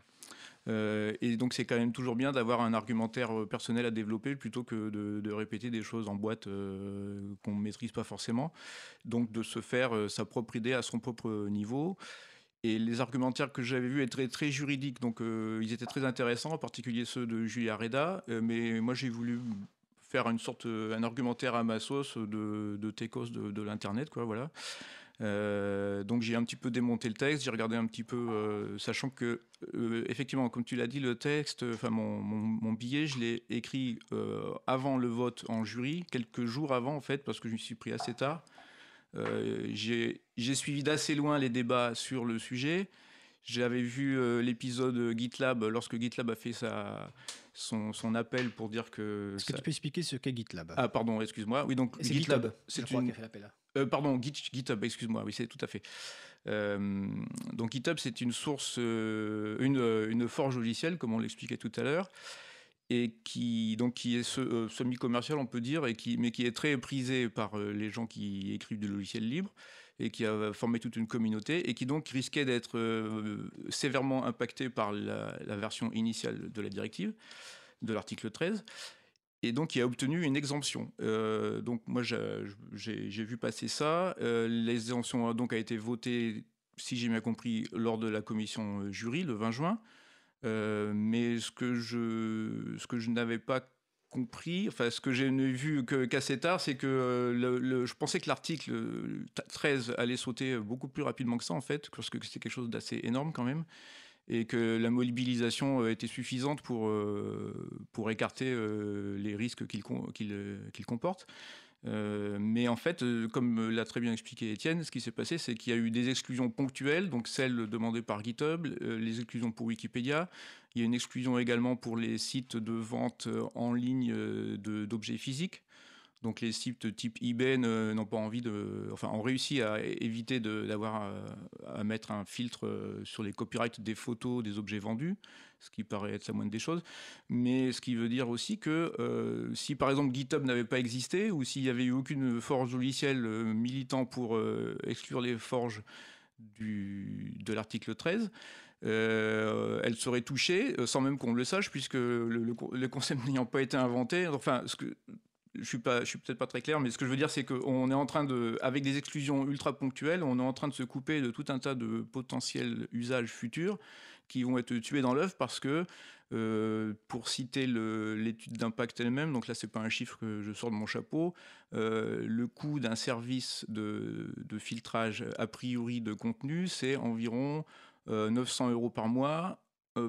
et donc, c'est quand même toujours bien d'avoir un argumentaire personnel à développer plutôt que de, de répéter des choses en boîte qu'on ne maîtrise pas forcément. Donc, de se faire sa propre idée à son propre niveau. Et les argumentaires que j'avais vus étaient très, juridiques, donc euh, ils étaient très intéressants, en particulier ceux de Julia Reda. Euh, mais moi, j'ai voulu faire une sorte, euh, un argumentaire à ma sauce de, de Tecos de, l'internet, quoi, voilà. donc j'ai un petit peu démonté le texte, j'ai regardé un petit peu, sachant que effectivement, comme tu l'as dit, le texte, enfin mon, mon, billet, je l'ai écrit avant le vote en jury, quelques jours avant en fait, parce que je me suis pris assez tard. Euh, j'ai suivi d'assez loin les débats sur le sujet. J'avais vu euh, l'épisode GitLab lorsque GitLab a fait son, appel pour dire que. Est-ce que tu peux expliquer ce qu'est GitLab Ah, pardon, excuse-moi. Oui, donc GitLab, GitLab c'est a Fait l'appel là. Euh, pardon, GitHub, excuse-moi, oui, c'est tout à fait. donc GitHub, c'est une source, une, une, forge logicielle, comme on l'expliquait tout à l'heure, et qui donc qui est euh, semi-commercial, on peut dire, et qui, mais qui est très prisé par euh, les gens qui écrivent du logiciel libre et qui a formé toute une communauté et qui donc risquait d'être euh, sévèrement impacté par la, version initiale de la directive, de l'article 13. Et donc, qui a obtenu une exemption. donc, moi, j'ai vu passer ça. L'exemption donc a été votée, si j'ai bien compris, lors de la commission jury le 20 juin. Euh, mais ce que je, ce que je n'avais pas compris, enfin ce que j'ai vu qu'assez tard, c'est que euh, je pensais que l'article 13 euh, allait sauter beaucoup plus rapidement que ça en fait, parce que c'était quelque chose d'assez énorme quand même, et que la mobilisation était suffisante pour, pour écarter les risques qu'il comporte. Euh, mais en fait, euh, comme l'a très bien expliqué Étienne, ce qui s'est passé, c'est qu'il y a eu des exclusions ponctuelles, donc celles demandées par GitHub, euh, les exclusions pour Wikipédia. Il y a une exclusion également pour les sites de vente en ligne d'objets physiques. Donc les sites type eBay n'ont pas envie de, enfin, ont réussi à éviter d'avoir à, mettre un filtre sur les copyrights des photos des objets vendus ce qui paraît être sa moindre des choses. Mais ce qui veut dire aussi que euh, si par exemple GitHub n'avait pas existé ou s'il n'y avait eu aucune forge logicielle euh, militant pour euh, exclure les forges du, de l'article 13, euh, elle serait touchée sans même qu'on le sache puisque le, le, concept n'ayant pas été inventé. Enfin, ce que, je suis pas, je suis peut-être pas très clair, mais ce que je veux dire, c'est qu'on est en train de, avec des exclusions ultra ponctuelles, on est en train de se couper de tout un tas de potentiels usages futurs qui vont être tués dans l'œuvre parce que, euh, pour citer l'étude d'impact elle-même, donc là c'est pas un chiffre que je sors de mon chapeau, euh, le coût d'un service de, filtrage a priori de contenu, c'est environ 900 euh, euros par mois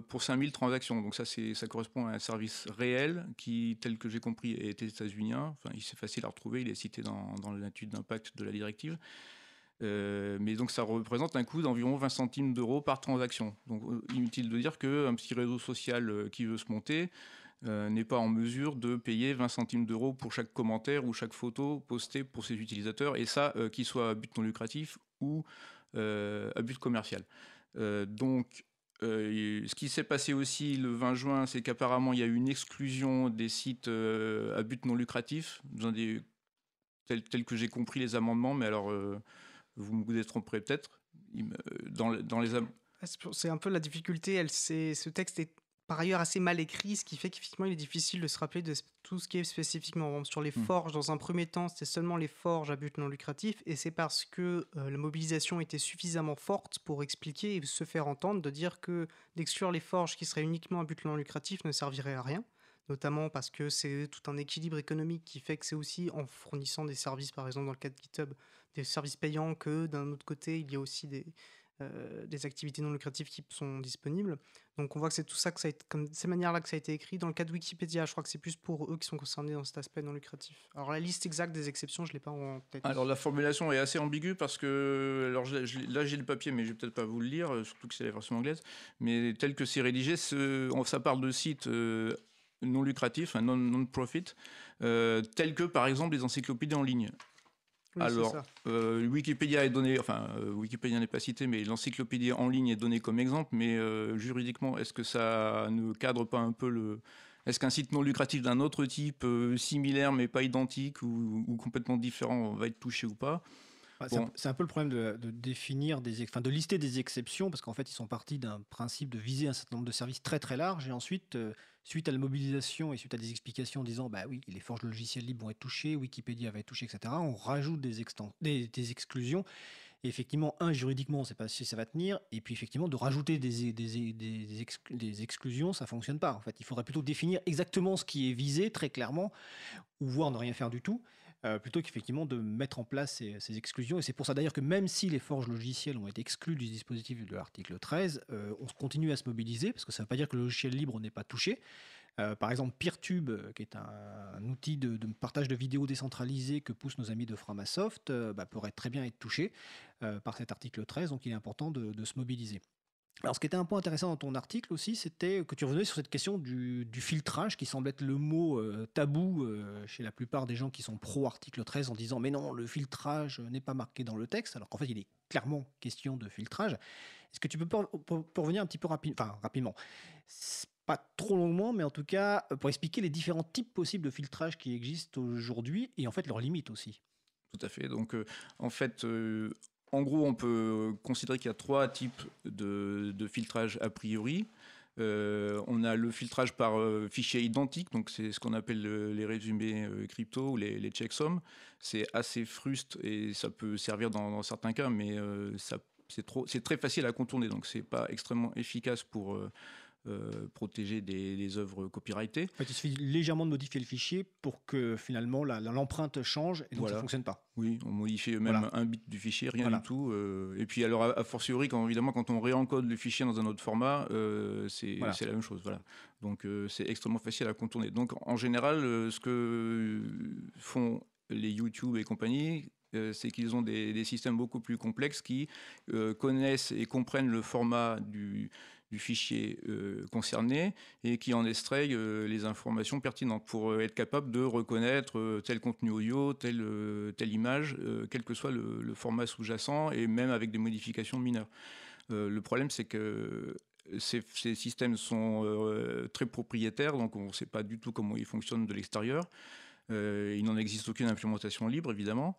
pour 5000 transactions. Donc ça, ça correspond à un service réel qui, tel que j'ai compris, est états-unien. Enfin, il s'est facile à retrouver, il est cité dans, dans l'étude d'impact de la directive. Euh, mais donc ça représente un coût d'environ 20 centimes d'euros par transaction. Donc euh, inutile de dire qu'un petit réseau social euh, qui veut se monter n'est pas en mesure de payer 20 centimes d'euros pour chaque commentaire ou chaque photo postée pour ses utilisateurs, et ça, qu'il soit à but non lucratif ou à but commercial. donc ce qui s'est passé aussi le 20 juin, c'est qu'apparemment il y a eu une exclusion des sites à but non lucratif, tel tels, que j'ai compris les amendements, mais alors vous vous êtes peut-être, dans, les hommes. Ah, c'est un peu la difficulté, elle, ce texte est par ailleurs assez mal écrit, ce qui fait qu'effectivement il est difficile de se rappeler de tout ce qui est spécifiquement sur les hmm. forges. Dans un premier temps, c'était seulement les forges à but non lucratif, et c'est parce que euh, la mobilisation était suffisamment forte pour expliquer et se faire entendre de dire que d'exclure les forges qui seraient uniquement à but non lucratif ne servirait à rien, notamment parce que c'est tout un équilibre économique qui fait que c'est aussi en fournissant des services, par exemple dans le cas de GitHub, des services payants que d'un autre côté, il y a aussi euh, des, activités non lucratives qui sont disponibles. Donc on voit que c'est tout ça que ça a été, comme ces manières-là que ça a été écrit. Dans le cas de Wikipédia, je crois que c'est plus pour eux qui sont concernés dans cet aspect non lucratif. Alors la liste exacte des exceptions, je l'ai pas en tête. Alors la formulation est assez ambiguë parce que alors là j'ai le papier, mais je vais peut-être pas vous le lire, euh, surtout que c'est la version anglaise. Mais tel que c'est rédigé, ça parle de sites. Euh, non lucratifs, non-profit, tels que par exemple les encyclopédies en ligne. Alors, euh, Wikipédia est donné, enfin, euh, Wikipédia n'est pas cité, mais l'encyclopédie en ligne est donnée comme exemple, mais euh, juridiquement, est-ce que ça ne cadre pas un peu le. Est-ce qu'un site non lucratif d'un autre type, similaire mais pas identique ou, complètement différent, va être touché ou pas bah, c'est un, peu le problème de, définir des, enfin, de lister des exceptions parce qu'en fait ils sont partis d'un principe de viser un certain nombre de services très très large et ensuite suite à la mobilisation et suite à des explications disant bah oui, les forges de logiciels libres vont être touchées, Wikipédia va être touchée, etc., on rajoute des, exclusions. Et effectivement, un, juridiquement, on ne sait pas si ça va tenir, et puis effectivement, de rajouter des, des exclusions, ça ne fonctionne pas. En fait, il faudrait plutôt définir exactement ce qui est visé, très clairement, ou voir ne rien faire du tout. Euh, plutôt qu'effectivement de mettre en place ces, exclusions. Et c'est pour ça d'ailleurs que même si les forges logicielles ont été exclues du dispositif de l'article 13, euh, on continue à se mobiliser, parce que ça ne veut pas dire que le logiciel libre n'est pas touché. Euh, par exemple, PeerTube, qui est un, outil de, partage de vidéos décentralisé que poussent nos amis de Framasoft, bah, pourrait très bien être touché par cet article 13, donc il est important de se mobiliser. Alors, ce qui était un point intéressant dans ton article aussi, c'était que tu revenais sur cette question du, filtrage, qui semble être le mot euh, tabou euh, chez la plupart des gens qui sont pro-article 13 en disant Mais non, le filtrage n'est pas marqué dans le texte, alors qu'en fait, il est clairement question de filtrage. Est-ce que tu peux pour, revenir un petit peu rapidement pas trop longuement, mais en tout cas pour expliquer les différents types possibles de filtrage qui existent aujourd'hui et en fait leurs limites aussi. Tout à fait. Donc, euh, en fait, en gros, on peut euh, considérer qu'il y a trois types de, filtrage a priori. Euh, on a le filtrage par euh, fichier identique, donc c'est ce qu'on appelle les résumés crypto ou les, checksums. C'est assez fruste et ça peut servir dans, certains cas, mais c'est, c'est très facile à contourner, donc c'est pas extrêmement efficace pour euh, protéger des, œuvres copyrightées. il suffit légèrement de modifier le fichier pour que finalement l'empreinte change et donc ça ne fonctionne pas. Oui, on modifie même un bit du fichier, rien du tout. Euh, et puis alors, a fortiori, quand, évidemment, quand on réencode le fichier dans un autre format, euh, c'est la même chose. Voilà. Donc c'est extrêmement facile à contourner. Donc en général, ce que font les YouTube et compagnie, c'est qu'ils ont des, systèmes beaucoup plus complexes qui connaissent et comprennent le format du, du fichier euh, concerné et qui en extraye euh, les informations pertinentes pour euh, être capable de reconnaître tel contenu audio, telle, telle image, quel que soit le, format sous-jacent et même avec des modifications mineures. le problème, c'est que ces, systèmes sont très propriétaires, donc on ne sait pas du tout comment ils fonctionnent de l'extérieur. il n'en existe aucune implémentation libre, évidemment.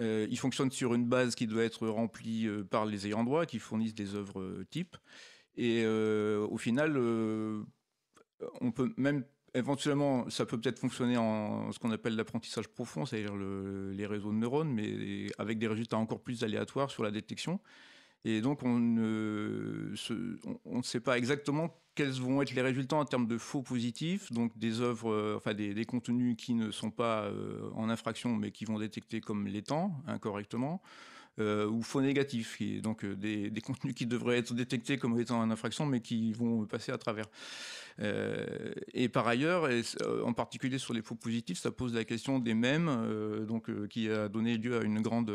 ils fonctionnent sur une base qui doit être remplie par les ayants droit, qui fournissent des œuvres types. Et euh, au final, euh, on peut même éventuellement, ça peut peut-être fonctionner en ce qu'on appelle l'apprentissage profond, c'est-à-dire les réseaux de neurones, mais avec des résultats encore plus aléatoires sur la détection. Et donc, on ne, on, sait pas exactement quels vont être les résultats en termes de faux positifs, donc des œuvres, euh, enfin des, contenus qui ne sont pas en infraction, mais qui vont détecter comme l'étant, incorrectement. Euh, ou faux négatifs, qui, donc euh, des, des, contenus qui devraient être détectés comme étant en infraction, mais qui vont passer à travers. Euh, et par ailleurs, en particulier sur les faux positifs, ça pose la question des mêmes, donc qui a donné lieu à une grande,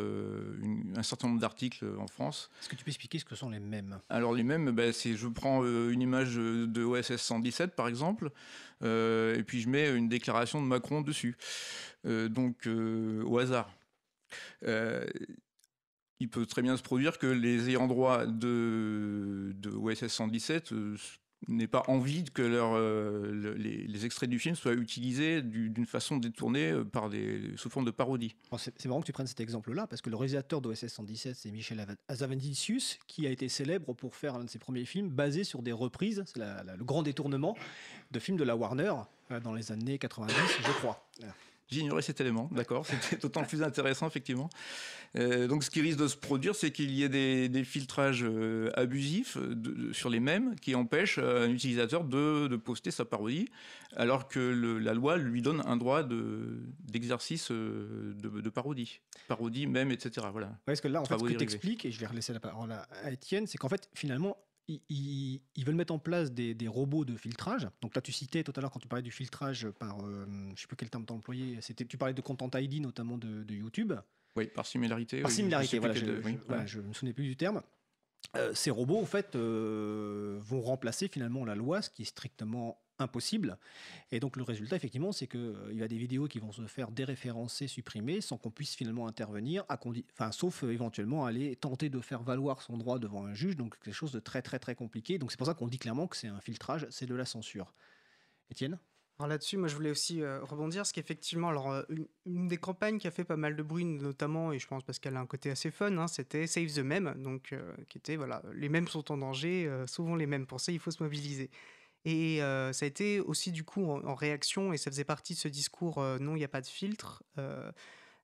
un certain nombre d'articles en France. Est-ce que tu peux expliquer ce que sont les mêmes Alors les mêmes, ben, c'est je prends une image de OSS 117 par exemple, et puis je mets une déclaration de Macron dessus, donc au hasard il peut très bien se produire que les ayants droit de, de OSS 117 euh, n'aient pas envie que leur, euh, les, extraits du film soient utilisés d'une façon détournée euh, par des, sous forme de parodie. C'est marrant que tu prennes cet exemple-là, parce que le réalisateur d'OSS 117, c'est Michel Azavendicius, qui a été célèbre pour faire un de ses premiers films basé sur des reprises, c'est le grand détournement, de films de la Warner dans les années 90, je crois. J'ignorais cet élément, d'accord. C'était d'autant plus intéressant, effectivement. Euh, donc, ce qui risque de se produire, c'est qu'il y ait des, filtrages euh, abusifs sur les mêmes qui empêchent euh, un utilisateur de, poster sa parodie, alors que la loi lui donne un droit d'exercice de, parodie. Parodie même, etc. Voilà. parce que là, en fait, ce que tu expliques, et je vais laisser la parole à Étienne, c'est qu'en fait, finalement, ils, veulent mettre en place des, robots de filtrage. Donc là, tu citais tout à l'heure quand tu parlais du filtrage par, euh, je ne sais plus quel terme t'as employé, c'était, tu parlais de Content ID notamment de, YouTube. Oui, par similarité. Par similarité, voilà, je, ne me souvenais plus du terme. Euh, ces robots, en fait, euh, vont remplacer finalement la loi, ce qui est strictement impossible. Et donc le résultat, effectivement, c'est qu'il euh, il y a des vidéos qui vont se faire déréférencer, supprimer, sans qu'on puisse finalement intervenir, enfin, sauf euh, éventuellement aller tenter de faire valoir son droit devant un juge, donc quelque chose de très très très compliqué. Donc c'est pour ça qu'on dit clairement que c'est un filtrage, c'est de la censure. Étienne alors là-dessus, moi je voulais aussi euh, rebondir, parce qu'effectivement, alors, une, des campagnes qui a fait pas mal de bruit, notamment, et je pense parce qu'elle a un côté assez fun, hein, c'était Save the Meme, donc qui était, voilà, les mêmes sont en danger, souvent les mêmes, pour ça il faut se mobiliser. Et euh, ça a été aussi du coup en, réaction, et ça faisait partie de ce discours euh, non, il n'y a pas de filtre. Euh,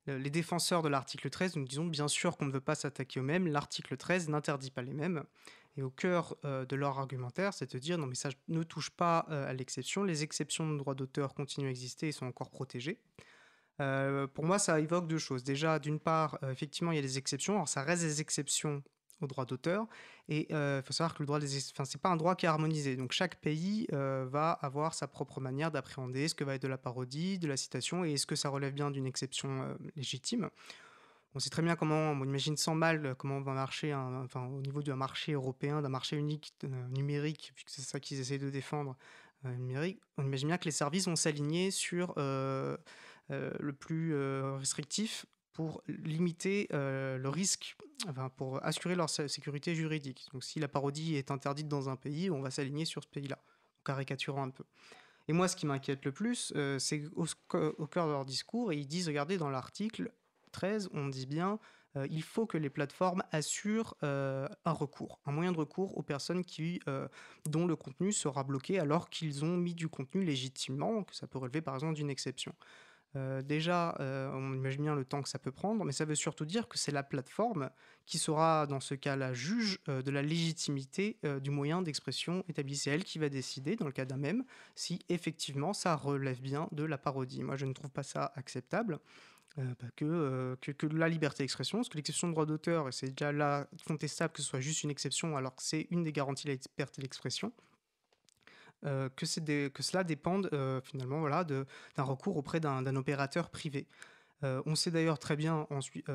les défenseurs de l'article 13 nous disons bien sûr qu'on ne veut pas s'attaquer aux mêmes, l'article 13 n'interdit pas les mêmes. Et au cœur de leur argumentaire, c'est de dire non mais ça ne touche pas à l'exception, les exceptions de droit d'auteur continuent à exister et sont encore protégées. pour moi, ça évoque deux choses. Déjà, d'une part, effectivement, il y a des exceptions. Alors, ça reste des exceptions au droit d'auteur. Et il euh, faut savoir que le droit des, c'est pas un droit qui est harmonisé. Donc chaque pays euh, va avoir sa propre manière d'appréhender ce que va être de la parodie, de la citation, et est-ce que ça relève bien d'une exception euh, légitime. On sait très bien comment, on imagine sans mal comment va marcher, enfin au niveau d'un marché européen, d'un marché unique numérique, puisque c'est ça qu'ils essaient de défendre, numérique. On imagine bien que les services vont s'aligner sur le plus restrictif pour limiter euh, le risque, enfin, pour assurer leur sécurité juridique. Donc si la parodie est interdite dans un pays, on va s'aligner sur ce pays-là, en caricaturant un peu. Et moi, ce qui m'inquiète le plus, euh, c'est au, cœur de leur discours, et ils disent, regardez, dans l'article 13, on dit bien, euh, il faut que les plateformes assurent un recours, un moyen de recours aux personnes qui, dont le contenu sera bloqué alors qu'ils ont mis du contenu légitimement, que ça peut relever par exemple d'une exception. Euh, déjà, euh, on imagine bien le temps que ça peut prendre, mais ça veut surtout dire que c'est la plateforme qui sera, dans ce cas, la juge euh, de la légitimité du moyen d'expression établi. C'est elle qui va décider, dans le cas d'un même, si effectivement ça relève bien de la parodie. Moi, je ne trouve pas ça acceptable. que, que, la liberté d'expression, parce que l'exception de droit d'auteur, c'est déjà là contestable que ce soit juste une exception alors que c'est une des garanties de la liberté d'expression, euh, que, cela dépende euh, finalement voilà, d'un recours auprès d'un, opérateur privé. Euh, on sait d'ailleurs très bien ensuite,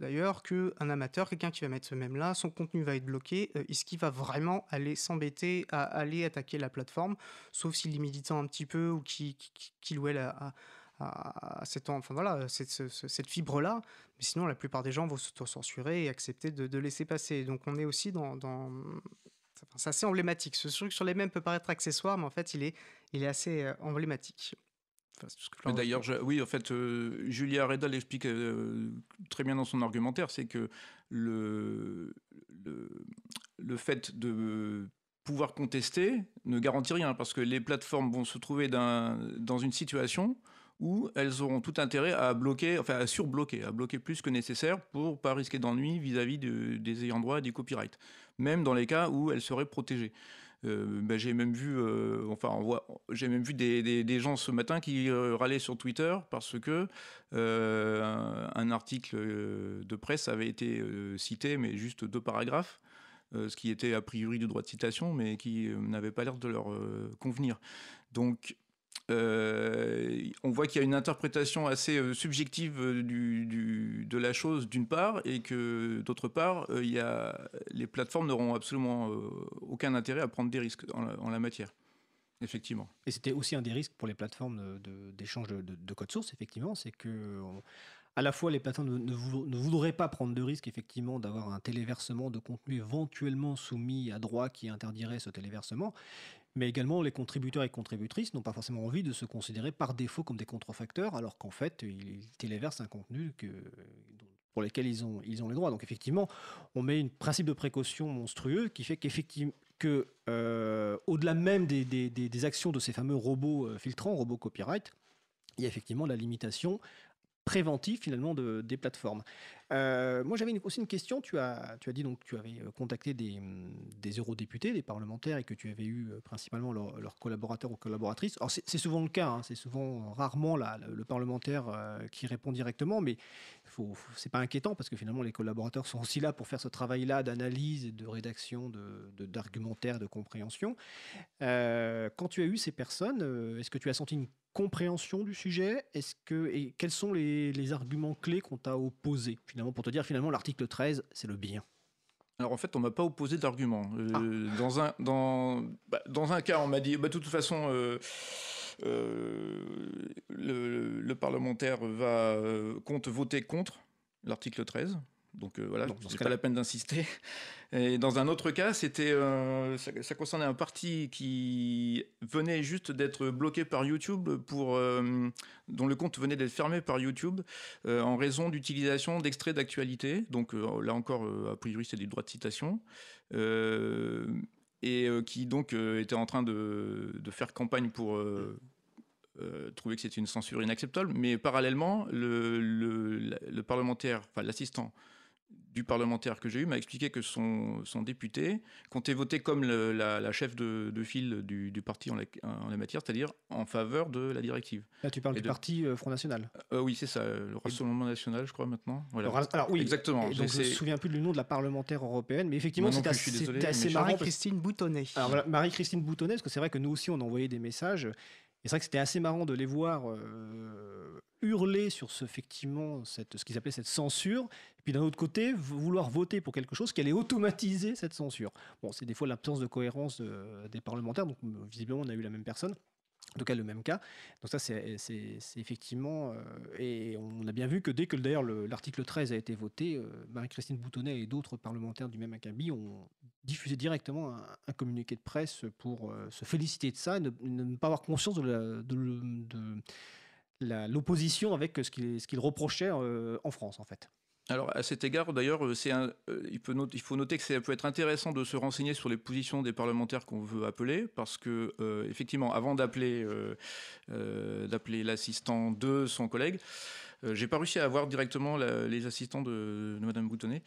d'ailleurs qu'un amateur, quelqu'un qui va mettre ce même là, son contenu va être bloqué. Est-ce qu'il va vraiment aller s'embêter à aller attaquer la plateforme, sauf s'il est militant un petit peu ou qu'il qui, ou elle a, à, cette, enfin voilà, cette, fibre-là. Mais sinon, la plupart des gens vont s'auto-censurer et accepter de, de laisser passer. Donc, on est aussi dans, dans, c'est assez emblématique. Ce truc sur les mêmes peut paraître accessoire, mais en fait, il est, il est assez euh, emblématique. D'ailleurs, oui, en fait, euh, Julia Reda l'explique euh, très bien dans son argumentaire, c'est que le, le, fait de pouvoir contester ne garantit rien, parce que les plateformes vont se trouver dans une situation où elles auront tout intérêt à bloquer, enfin à surbloquer, à bloquer plus que nécessaire pour ne pas risquer d'ennui vis-à-vis des ayants droit et des copyrights, même dans les cas où elles seraient protégées. Euh, ben, j'ai même vu, euh, enfin, j'ai même vu des, gens ce matin qui euh, râlaient sur Twitter parce que un, article de presse avait été cité, mais juste deux paragraphes. ce qui était a priori du droit de citation, mais qui n'avait pas l'air de leur convenir. Donc, euh, on voit qu'il y a une interprétation assez euh, subjective euh, de la chose d'une part et que d'autre part, les plateformes n'auront absolument aucun intérêt à prendre des risques en la, matière. Effectivement. Et c'était aussi un des risques pour les plateformes d'échange de, code source, effectivement, c'est que... à la fois les plateformes ne, voudraient pas prendre de risque effectivement d'avoir un téléversement de contenu éventuellement soumis à droit qui interdirait ce téléversement, mais également, les contributeurs et contributrices n'ont pas forcément envie de se considérer par défaut comme des contrefacteurs, alors qu'en fait, ils téléversent un contenu pour lequel ils ont, ils ont les droits. Donc effectivement, on met un principe de précaution monstrueux qui fait qu'effectivement, que euh, au-delà même des, des, actions de ces fameux robots euh, filtrants, robots copyright, il y a effectivement la limitation préventif finalement de, des plateformes. Euh, moi j'avais aussi une question, tu as, tu as dit donc que tu avais euh, contacté mm, des, eurodéputés, des parlementaires et que tu avais eu euh, principalement leurs collaborateurs ou collaboratrices. Alors c'est souvent le cas, hein. c'est souvent rarement là le, parlementaire qui répond directement, mais c'est pas inquiétant parce que finalement les collaborateurs sont aussi là pour faire ce travail-là d'analyse, de rédaction, d'argumentaire, de, d'argumentaire, de compréhension. Euh, quand tu as eu ces personnes, euh, est-ce que tu as senti une compréhension du sujet Est-ce que et quels sont les, les arguments clés qu'on t'a opposés finalement pour te dire finalement l'article 13 c'est le bien alors en fait, on m'a pas opposé d'argument. Euh, ah. Dans un dans bah, dans un cas, on m'a dit bah, de toute façon. Euh, le, parlementaire va, euh, compte voter contre l'article 13. Donc euh, voilà, c'est pas la peine d'insister. Et dans un autre cas, c'était, ça, concernait un parti qui venait juste d'être bloqué par YouTube pour, dont le compte venait d'être fermé par YouTube en raison d'utilisation d'extraits d'actualité. Donc là encore, a priori, c'est des droits de citation et euh, qui donc euh, était en train de, faire campagne pour euh, trouver que c'est une censure inacceptable. Mais parallèlement, le parlementaire, enfin l'assistant du parlementaire que j'ai eu m'a expliqué que son, député comptait voter comme la, chef de, file du, parti en la, matière, c'est-à-dire en faveur de la directive. Là, tu parles du parti euh, Front National. Euh, oui, c'est ça, le Rassemblement National, je crois, maintenant. Voilà. oui, exactement. donc, je ne me souviens plus du nom de la parlementaire européenne, mais effectivement, c'est assez, Marie-Christine Boutonnet. Alors, Marie-Christine Boutonnet, parce que c'est vrai que nous aussi, on envoyait envoyé des messages, c'est vrai que c'était assez marrant de les voir euh, hurler sur ce, effectivement, ce qu'ils appelaient cette censure, et puis d'un autre côté, vouloir voter pour quelque chose qui allait automatiser cette censure. Bon, c'est des fois l'absence de cohérence euh, des parlementaires, donc euh, visiblement on a eu la même personne. En tout cas, le même cas. Donc ça, c'est effectivement... Euh, et on a bien vu que dès que d'ailleurs l'article 13 a été voté, euh, Marie-Christine Boutonnet et d'autres parlementaires du même acabit ont diffusé directement un, communiqué de presse pour euh, se féliciter de ça, et ne, pas avoir conscience de l'opposition avec ce qu'ils reprochaient en France en fait. Alors à cet égard, d'ailleurs, euh, euh, il, faut noter que ça peut être intéressant de se renseigner sur les positions des parlementaires qu'on veut appeler, parce que euh, effectivement, avant d'appeler l'assistant de son collègue, j'ai pas réussi à avoir directement les assistants de, de Madame Boutonnet.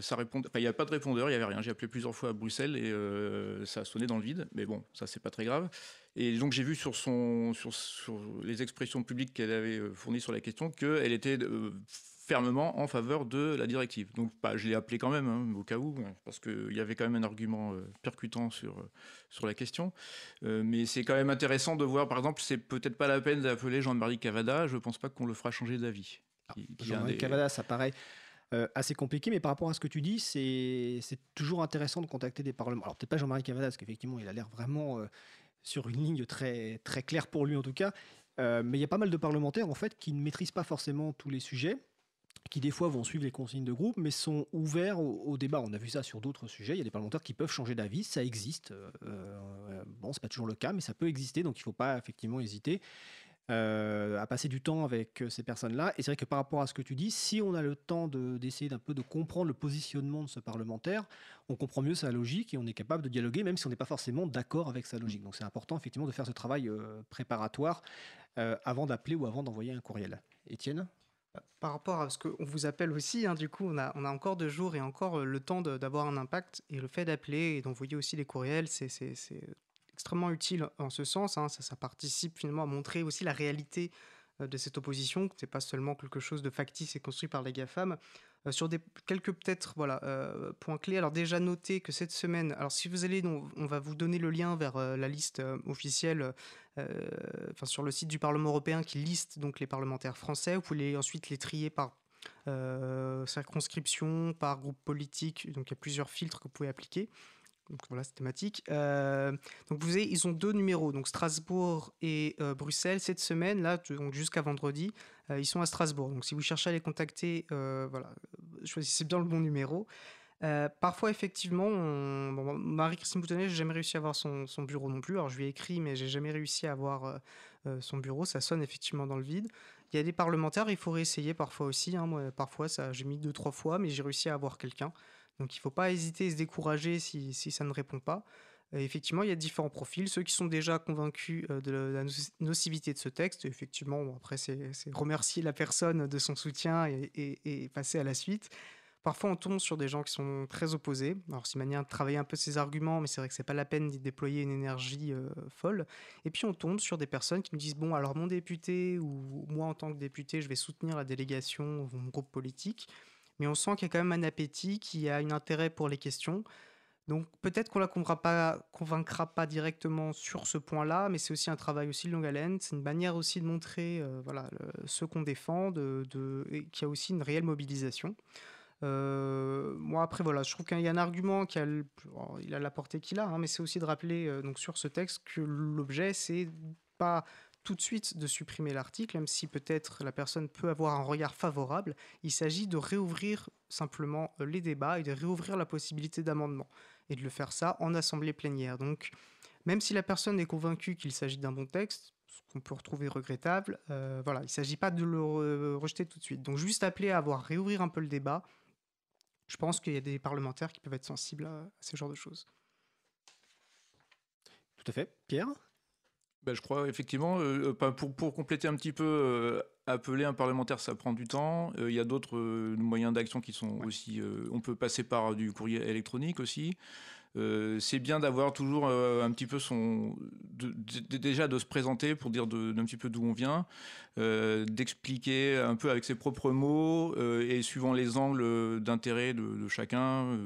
ça répond, il n'y a pas de répondeur, il n'y avait rien. J'ai appelé plusieurs fois à Bruxelles et ça a sonné dans le vide, mais bon, ça c'est pas très grave. Et donc j'ai vu sur, son, sur, sur, les expressions publiques qu'elle avait fournies sur la question qu'elle était fermement en faveur de la directive. Donc bah, je l'ai appelé quand même, hein, au cas où, parce qu'il y avait quand même un argument euh, percutant sur, euh, sur la question. Euh, mais c'est quand même intéressant de voir, par exemple, c'est peut-être pas la peine d'appeler Jean-Marie Cavada, je ne pense pas qu'on le fera changer d'avis. Ah, Jean-Marie Cavada, ça paraît assez compliqué, mais par rapport à ce que tu dis, c'est toujours intéressant de contacter des parlements. Alors peut-être pas Jean-Marie Cavada, parce qu'effectivement, il a l'air vraiment sur une ligne très, très claire pour lui en tout cas. mais il y a pas mal de parlementaires en fait qui ne maîtrisent pas forcément tous les sujets qui des fois vont suivre les consignes de groupe, mais sont ouverts au, débat. On a vu ça sur d'autres sujets. Il y a des parlementaires qui peuvent changer d'avis, ça existe. Euh, euh, bon, c'est pas toujours le cas, mais ça peut exister, donc il ne faut pas effectivement hésiter. Euh, à passer du temps avec ces personnes-là. Et c'est vrai que par rapport à ce que tu dis, si on a le temps d'essayer d'un peu de comprendre le positionnement de ce parlementaire, on comprend mieux sa logique et on est capable de dialoguer, même si on n'est pas forcément d'accord avec sa logique. Donc c'est important effectivement de faire ce travail préparatoire avant d'appeler ou avant d'envoyer un courriel. Étienne par rapport à ce qu'on vous appelle aussi, hein, du coup, on a, encore deux jours et encore euh, le temps d'avoir un impact. Et le fait d'appeler et d'envoyer aussi les courriels, c'est extrêmement utile en ce sens. Hein. ça, ça, participe finalement à montrer aussi la réalité euh, de cette opposition, que ce n'est pas seulement quelque chose de factice et construit par les GAFAM. Euh, sur quelques peut-être euh, points clés. Alors déjà notez que cette semaine, alors si vous allez, on, va vous donner le lien vers euh, la liste officielle sur le site du Parlement européen qui liste donc les parlementaires français. Vous pouvez ensuite les trier par circonscription, par groupe politique. Donc il y a plusieurs filtres que vous pouvez appliquer. Donc voilà, c'est thématique. Euh, donc vous ils ont deux numéros, donc Strasbourg et euh, Bruxelles. Cette semaine, là, jusqu'à vendredi, euh, ils sont à Strasbourg. Donc si vous cherchez à les contacter, voilà, choisissez bien le bon numéro. parfois, effectivement, Marie-Christine Boutonnet, j'ai jamais réussi à avoir son, bureau non plus. Alors je lui ai écrit, mais j'ai jamais réussi à avoir son bureau. Ça sonne effectivement dans le vide. Il y a des parlementaires, il faut réessayer parfois aussi. Hein. parfois, ça, j'ai mis deux trois fois, mais j'ai réussi à avoir quelqu'un. Donc il ne faut pas hésiter et se décourager si, ça ne répond pas. effectivement, il y a différents profils. Ceux qui sont déjà convaincus euh, de la nocivité de ce texte, effectivement, après, c'est remercier la personne de son soutien et, passer à la suite. Parfois, on tombe sur des gens qui sont très opposés. Alors, c'est manière de travailler un peu ses arguments, mais c'est vrai que c'est pas la peine d'y déployer une énergie euh, folle. Et puis, on tombe sur des personnes qui nous disent Bon, alors, mon député ou moi en tant que député, je vais soutenir la délégation ou mon groupe politique mais on sent qu'il y a quand même un appétit, qu'il y a un intérêt pour les questions. Donc peut-être qu'on la convaincra pas, pas directement sur ce point-là, mais c'est aussi un travail aussi de longue haleine, c'est une manière aussi de montrer euh, voilà, ce qu'on défend, de, qu'il y a aussi une réelle mobilisation. Euh, moi après voilà, je trouve qu'il y a un argument qui a, il a la portée qu'il a, hein, mais c'est aussi de rappeler euh, donc sur ce texte que l'objet c'est pas tout de suite de supprimer l'article, même si peut-être la personne peut avoir un regard favorable. Il s'agit de réouvrir simplement euh, les débats et de réouvrir la possibilité d'amendement et de le faire ça en assemblée plénière. Donc, même si la personne est convaincue qu'il s'agit d'un bon texte, ce qu'on peut retrouver regrettable, euh, voilà, il ne s'agit pas de le euh, rejeter tout de suite. Donc, juste appeler à avoir réouvrir un peu le débat. Je pense qu'il y a des parlementaires qui peuvent être sensibles à ce genre de choses. Tout à fait. Pierre bah, je crois effectivement, euh, euh, pour, compléter un petit peu, euh, appeler un parlementaire, ça prend du temps. Il y a d'autres moyens d'action qui sont aussi... on peut passer par du courrier électronique aussi. c'est bien d'avoir toujours un petit peu son... déjà de se présenter pour dire d'un petit peu d'où on vient, d'expliquer un peu avec ses propres mots et suivant les angles d'intérêt de, de, chacun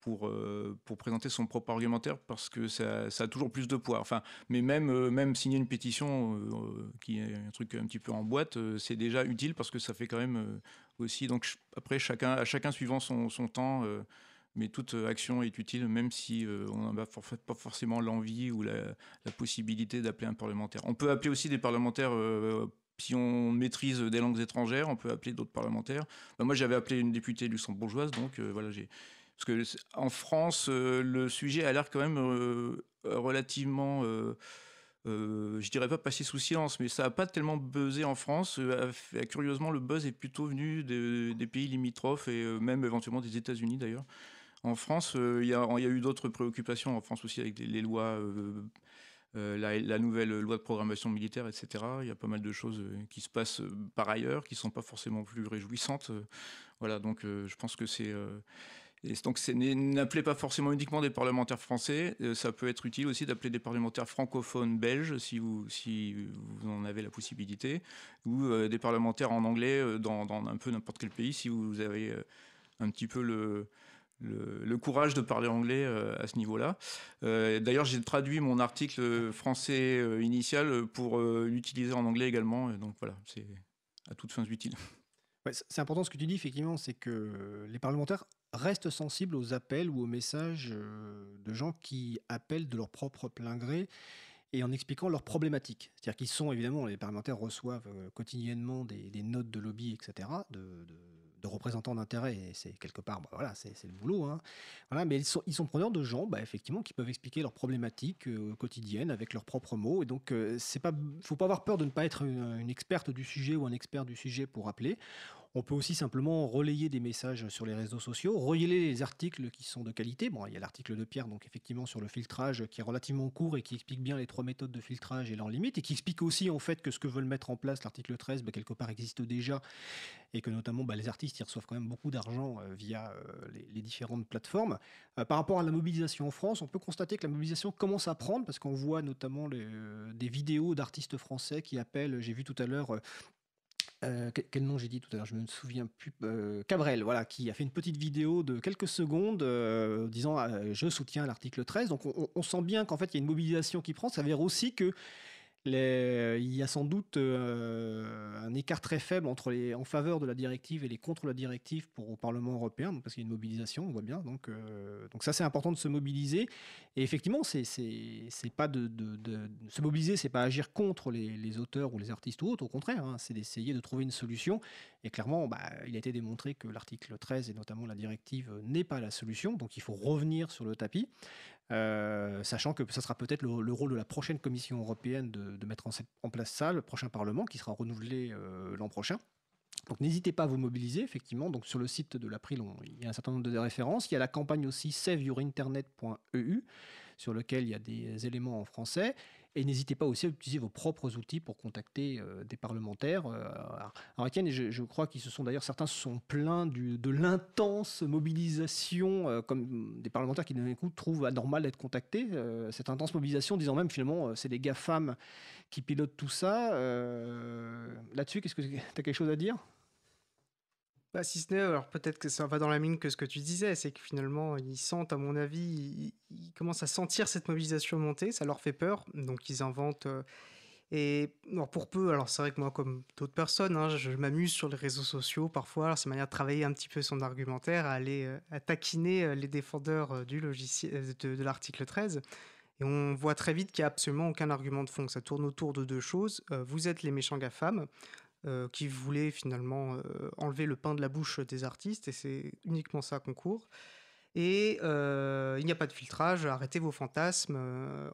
pour, euh, pour présenter son propre argumentaire parce que ça, ça, a toujours plus de poids. Enfin, mais même, euh, même signer une pétition euh, qui est un truc un petit peu en boîte, c'est déjà utile parce que ça fait quand même aussi. Donc après, chacun, à chacun suivant son, son temps, mais toute action est utile, même si on n'a pas forcément l'envie ou la, la possibilité d'appeler un parlementaire. On peut appeler aussi des parlementaires si on maîtrise des langues étrangères, on peut appeler d'autres parlementaires. Bah, moi, j'avais appelé une députée luxembourgeoise, donc voilà, j'ai parce que en France, euh, le sujet a l'air quand même euh, relativement. Je euh, je dirais pas passé sous silence, mais ça n'a pas tellement buzzé en France. curieusement, le buzz est plutôt venu des, pays limitrophes et même éventuellement des États-Unis d'ailleurs. En France, il y, a eu d'autres préoccupations en France aussi avec les, lois, la, la, nouvelle loi de programmation militaire, etc. Il y a pas mal de choses qui se passent par ailleurs, qui ne sont pas forcément plus réjouissantes. voilà, donc je pense que c'est donc, n'appelez pas forcément uniquement des parlementaires français. Euh, ça peut être utile aussi d'appeler des parlementaires francophones belges, si vous, si vous en avez la possibilité, ou euh, des parlementaires en anglais euh, dans, un peu n'importe quel pays, si vous avez un petit peu le, le, courage de parler anglais à ce niveau-là. D'ailleurs, j'ai traduit mon article français initial pour l'utiliser en anglais également. donc voilà, c'est à toutes fins utiles. c'est important ce que tu dis, effectivement, c'est que les parlementaires reste sensible aux appels ou aux messages euh, de gens qui appellent de leur propre plein gré et en expliquant leurs problématiques. C'est-à-dire qu'ils sont, évidemment, les parlementaires reçoivent euh, quotidiennement des, notes de lobby, etc., de, représentants d'intérêt, et c'est quelque part, bah, voilà, c'est le boulot. Hein. Voilà, mais ils sont, ils sont preneurs de gens, bah, effectivement, qui peuvent expliquer leurs problématiques euh, quotidiennes avec leurs propres mots, et donc il ne pas, faut pas avoir peur de ne pas être une experte du sujet ou un expert du sujet pour appeler. On peut aussi simplement relayer des messages sur les réseaux sociaux, relayer les articles qui sont de qualité. Bon, il y a l'article de Pierre, donc effectivement, sur le filtrage, qui est relativement court et qui explique bien les trois méthodes de filtrage et leurs limites, et qui explique aussi, en fait, que ce que veulent mettre en place l'article 13, bah, quelque part, existe déjà, et que notamment, bah, les artistes, ils reçoivent quand même beaucoup d'argent euh, via euh, les, différentes plateformes. Euh, par rapport à la mobilisation en France, on peut constater que la mobilisation commence à prendre, parce qu'on voit notamment des vidéos d'artistes français qui appellent, j'ai vu tout à l'heure euh, quel nom j'ai dit tout à l'heure Je me souviens plus. Euh, Cabrel, voilà, qui a fait une petite vidéo de quelques secondes euh, disant Je soutiens l'article 13. Donc on, on, sent bien qu'en fait, il y a une mobilisation qui prend. Ça veut dire aussi que il y a sans doute euh, un écart très faible entre les en faveur de la directive et les contre la directive pour au Parlement européen, parce qu'il y a une mobilisation, on voit bien. Donc, euh, donc ça, c'est important de se mobiliser. Et effectivement, c'est pas de, se mobiliser, c'est pas agir contre les, auteurs ou les artistes ou autres. Au contraire, hein. c'est d'essayer de trouver une solution. Et clairement, bah, il a été démontré que l'article 13 et notamment la directive n'est pas la solution. Donc il faut revenir sur le tapis. Euh, sachant que ça sera peut-être le, rôle de la prochaine Commission européenne de, mettre en, place ça, le prochain Parlement qui sera renouvelé euh, l'an prochain. Donc n'hésitez pas à vous mobiliser, effectivement. Donc sur le site de l'April, il y a un certain nombre de références. Il y a la campagne aussi saveyourinternet.eu, sur lequel il y a des éléments en français. Et n'hésitez pas aussi à utiliser vos propres outils pour contacter euh, des parlementaires. Euh, alors, Étienne, je, crois qu'ils se sont d'ailleurs, certains sont plaints de l'intense mobilisation, euh, comme des parlementaires qui d'un coup trouvent anormal d'être contactés. cette intense mobilisation, disant même finalement, c'est les GAFAM qui pilotent tout ça. Là-dessus, qu'est-ce que tu as quelque chose à dire bah, si ce n'est, alors peut-être que ça va dans la mine que ce que tu disais, c'est que finalement, ils sentent, à mon avis, ils, commencent à sentir cette mobilisation monter, ça leur fait peur, donc ils inventent. Euh, et pour peu, alors c'est vrai que moi, comme d'autres personnes, hein, je, m'amuse sur les réseaux sociaux parfois, à c'est manière de travailler un petit peu son argumentaire, à aller euh, taquiner euh, les défendeurs du logiciel, de, l'article 13. Et on voit très vite qu'il n'y a absolument aucun argument de fond, ça tourne autour de deux choses. vous êtes les méchants GAFAM, euh, qui voulait finalement euh, enlever le pain de la bouche des artistes, et c'est uniquement ça qu'on court. Et euh, il n'y a pas de filtrage, arrêtez vos fantasmes.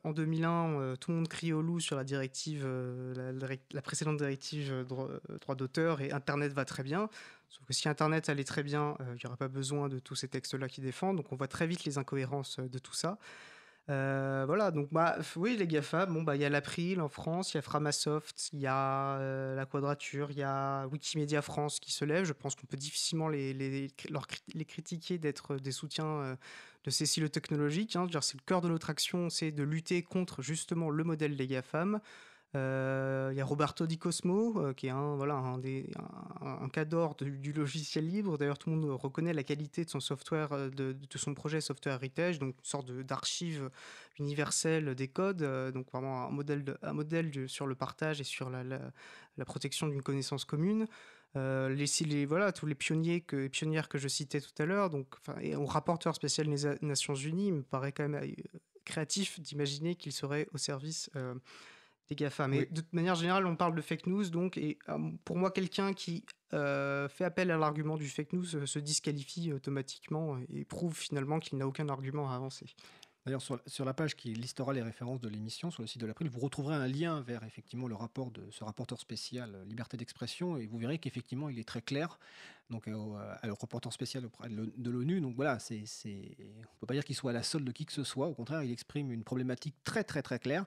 en 2001, tout le monde crie au loup sur la directive, la, précédente directive droits droit d'auteur et Internet va très bien. Sauf que si Internet allait très bien, il n'y aurait pas besoin de tous ces textes-là qui défendent. Donc on voit très vite les incohérences de tout ça. Euh, voilà, donc bah, oui, les GAFA, bon, bah, il y a l'April en France, il y a Framasoft, il y a euh, la Quadrature, il y a Wikimedia France qui se lève. Je pense qu'on peut difficilement les, critiquer d'être euh, des soutiens de ces silos technologiques. Hein. C'est le cœur de notre action, c'est de lutter contre justement le modèle des GAFAM. Euh, il y a Roberto Di Cosmo, euh, qui est un, voilà, un, un, cadre du, logiciel libre. D'ailleurs, tout le monde reconnaît la qualité de son software, euh, de, son projet Software Heritage, donc une sorte d'archive universelle des codes, donc vraiment un modèle, de, un modèle sur le partage et sur la, protection d'une connaissance commune. les, voilà, tous les pionniers que, pionnières que je citais tout à l'heure, donc, et au rapporteur spécial des Nations Unies, il me paraît quand même créatif d'imaginer qu'il serait au service euh, des GAFA. Mais de manière générale, on parle de fake news, donc, et euh, pour moi, quelqu'un qui euh, fait appel à l'argument du fake news euh, se disqualifie automatiquement et prouve finalement qu'il n'a aucun argument à avancer. D'ailleurs, sur, sur, la page qui listera les références de l'émission, sur le site de l'April, vous retrouverez un lien vers effectivement le rapport de ce rapporteur spécial Liberté d'expression et vous verrez qu'effectivement il est très clair donc euh, euh, à le rapporteur spécial de l'ONU. Donc voilà, c'est, on peut pas dire qu'il soit à la solde de qui que ce soit. Au contraire, il exprime une problématique très très très claire.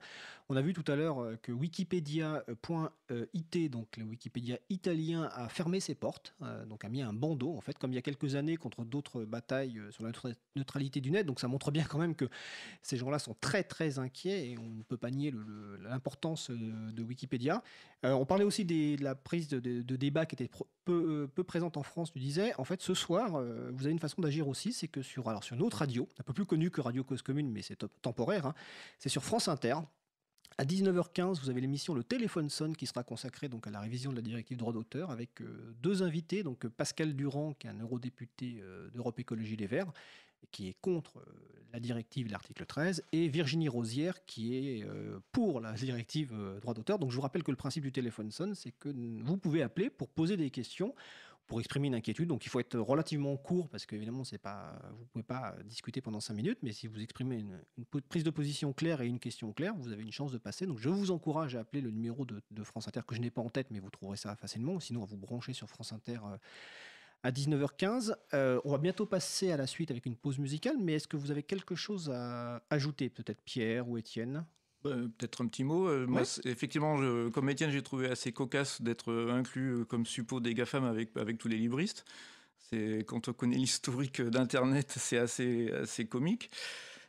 On a vu tout à l'heure euh, que wikipedia.it, donc le Wikipédia italien, a fermé ses portes, donc a mis un bandeau en fait, comme il y a quelques années contre d'autres batailles sur la neutralité du net. Donc ça montre bien quand même que ces gens-là sont très très inquiets et on ne peut pas nier l'importance de Wikipédia. Euh, on parlait aussi de la prise de, débat qui était euh, peu, présente en France. Tu disais, en fait, ce soir, euh, vous avez une façon d'agir aussi, c'est que sur, alors, sur une radio, un peu plus connue que Radio Cause Commune, mais c'est temporaire, hein, c'est sur France Inter. À 19h15, vous avez l'émission Le Téléphone sonne qui sera consacrée donc à la révision de la directive droit d'auteur avec deux invités, donc Pascal Durand, qui est un eurodéputé d'Europe Écologie Les Verts, qui est contre euh, la directive, l'article 13, et Virginie Rosière, qui est euh, pour la directive euh, droit d'auteur. Donc je vous rappelle que le principe du téléphone sonne, c'est que vous pouvez appeler pour poser des questions, pour exprimer une inquiétude. Donc il faut être relativement court, parce qu'évidemment, pas, vous ne pouvez pas discuter pendant 5 minutes, mais si vous exprimez une, prise de position claire et une question claire, vous avez une chance de passer. Donc je vous encourage à appeler le numéro de, France Inter, que je n'ai pas en tête, mais vous trouverez ça facilement, sinon à vous brancher sur France Inter à 19h15. Euh, on va bientôt passer à la suite avec une pause musicale, mais est-ce que vous avez quelque chose à ajouter, peut-être Pierre ou Étienne bah, Peut-être un petit mot. Euh, moi, effectivement, comme Étienne, j'ai trouvé assez cocasse d'être euh, inclus comme suppôt des GAFAM avec, avec tous les libristes. Quand on connaît l'historique d'Internet, c'est assez, assez comique.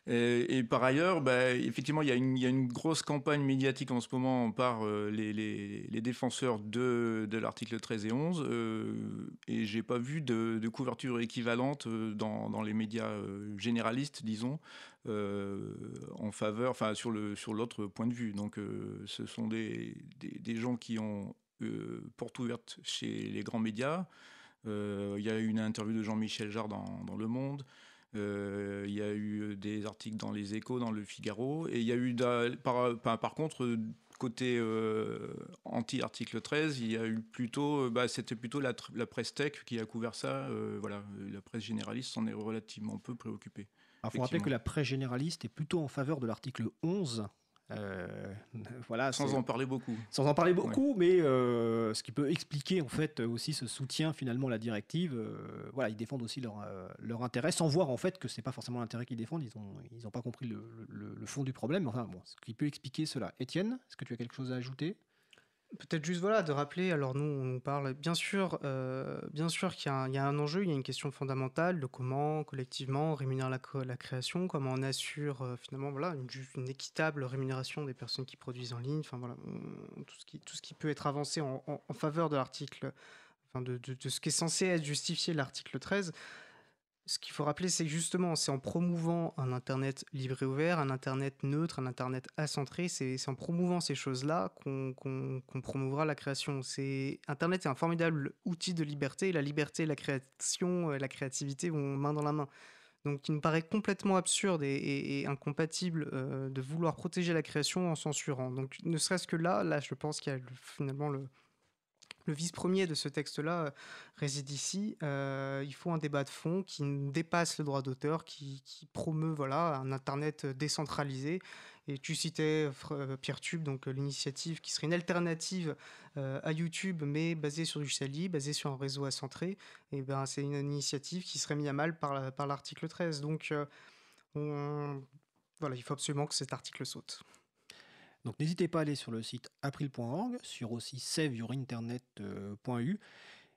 Et, par ailleurs, bah, effectivement, il y, a une grosse campagne médiatique en ce moment par euh, les, défenseurs de, l'article 13 et 11. Euh, et et n'ai pas vu de, couverture équivalente euh, dans, les médias généralistes, disons, en faveur, enfin sur l'autre point de vue. Donc, ce sont des, gens qui ont porte ouverte chez les grands médias. Il y a eu une interview de Jean-Michel Jarre dans Le Monde. Euh, il y a eu euh, des articles dans les Échos, dans le Figaro, et il y a eu par, par contre euh, côté anti-article 13, il y a eu plutôt, bah, c'était plutôt la, presse tech qui a couvert ça. voilà, la presse généraliste s'en est relativement peu préoccupée. Il ah, faut rappeler que la presse généraliste est plutôt en faveur de l'article 11 euh, voilà, sans en parler beaucoup. Sans en parler beaucoup, mais euh, ce qui peut expliquer en fait aussi ce soutien finalement à la directive. Euh, voilà, ils défendent aussi leur, intérêt, sans voir en fait que c'est pas forcément l'intérêt qu'ils défendent. Ils n'ont ils ont pas compris le, fond du problème. Enfin bon, ce qui peut expliquer cela. Étienne, est-ce que tu as quelque chose à ajouter Peut-être juste voilà de rappeler. Alors nous, on parle bien sûr, euh, bien sûr qu'il y, a un enjeu, il y a une question fondamentale de comment collectivement rémunérer la, création, comment on assure euh, finalement voilà une, équitable rémunération des personnes qui produisent en ligne. Enfin tout ce qui tout ce qui peut être avancé en, faveur de l'article, enfin de, de, ce qui est censé être justifié l'article 13 ce qu'il faut rappeler, c'est justement, c'est en promouvant un Internet libre et ouvert, un Internet neutre, un Internet acentré, c'est en promouvant ces choses-là qu'on promouvera la création. C'est Internet est un formidable outil de liberté, et la liberté, la création, euh, la créativité vont main dans la main. Donc il me paraît complètement absurde et, incompatible euh, de vouloir protéger la création en censurant. Donc ne serait-ce que là, là je pense qu'il y a finalement le, le vice-premier de ce texte-là euh, réside ici. Euh, il faut un débat de fond qui dépasse le droit d'auteur, qui, promeut voilà, un Internet décentralisé. Et tu citais euh, Tube, donc l'initiative qui serait une alternative à YouTube, mais basée sur du Sali, basée sur un réseau à centrer. Et eh ben, c'est une initiative qui serait mise à mal par, l'article 13. Donc, voilà, il faut absolument que cet article saute. Donc n'hésitez pas à aller sur le site april.org, sur aussi saveyourinternet.eu.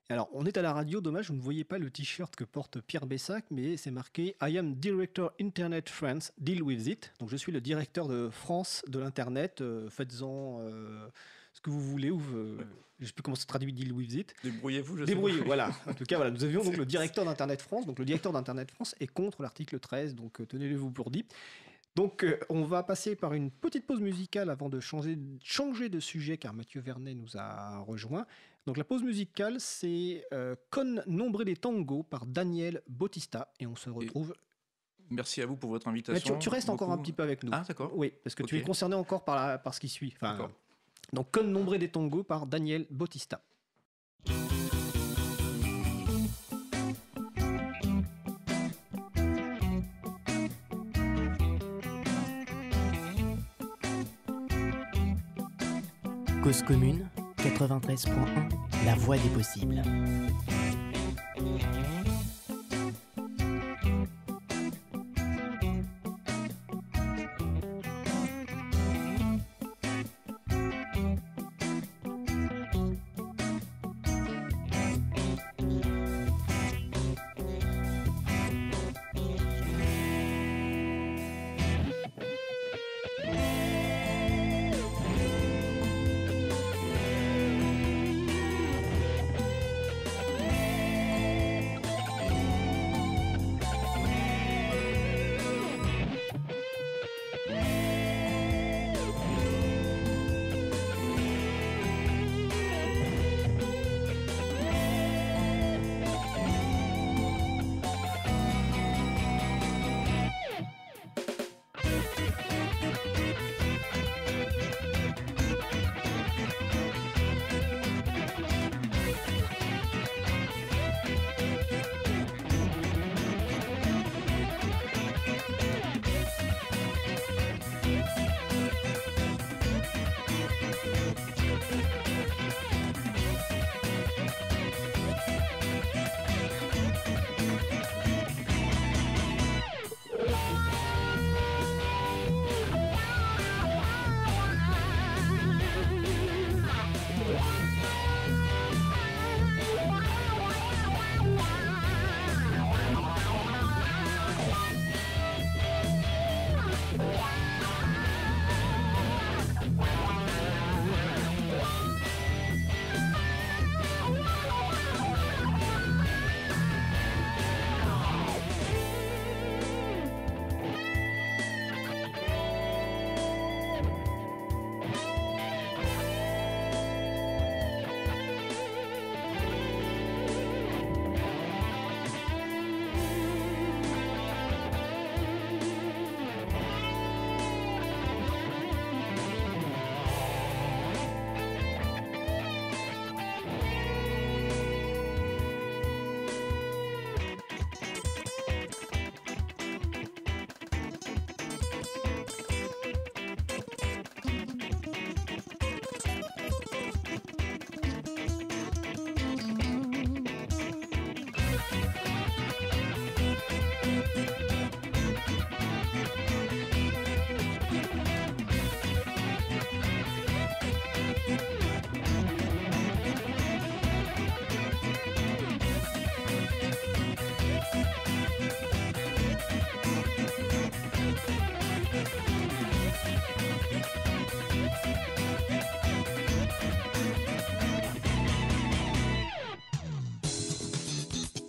Alors, on est à la radio, dommage, vous ne voyez pas le t-shirt que porte Pierre Bessac, mais c'est marqué I am Director Internet France, deal with it. Donc, je suis le directeur de France de l'Internet, euh, faites-en euh, ce que vous voulez, ou euh, je ne sais plus comment se traduit deal with it. Débrouillez-vous, je Débrouillez, vous voilà. En tout cas, voilà, nous avions donc le directeur d'Internet France. Donc, le directeur d'Internet France est contre l'article 13, donc tenez-le vous pour dit. Donc, euh, on va passer par une petite pause musicale avant de changer, changer de sujet, car Mathieu Vernet nous a rejoint. Donc, la pause musicale, c'est euh, Con Nombré des Tangos par Daniel Bautista, et on se retrouve. merci à vous pour votre invitation. Tu, restes encore un petit peu avec nous. Ah, d'accord. Oui, parce que tu es concerné encore par, la, ce qui suit. Enfin, euh, donc, Con Nombré des Tangos par Daniel Bautista. Cause commune 93.1, la voie des possibles.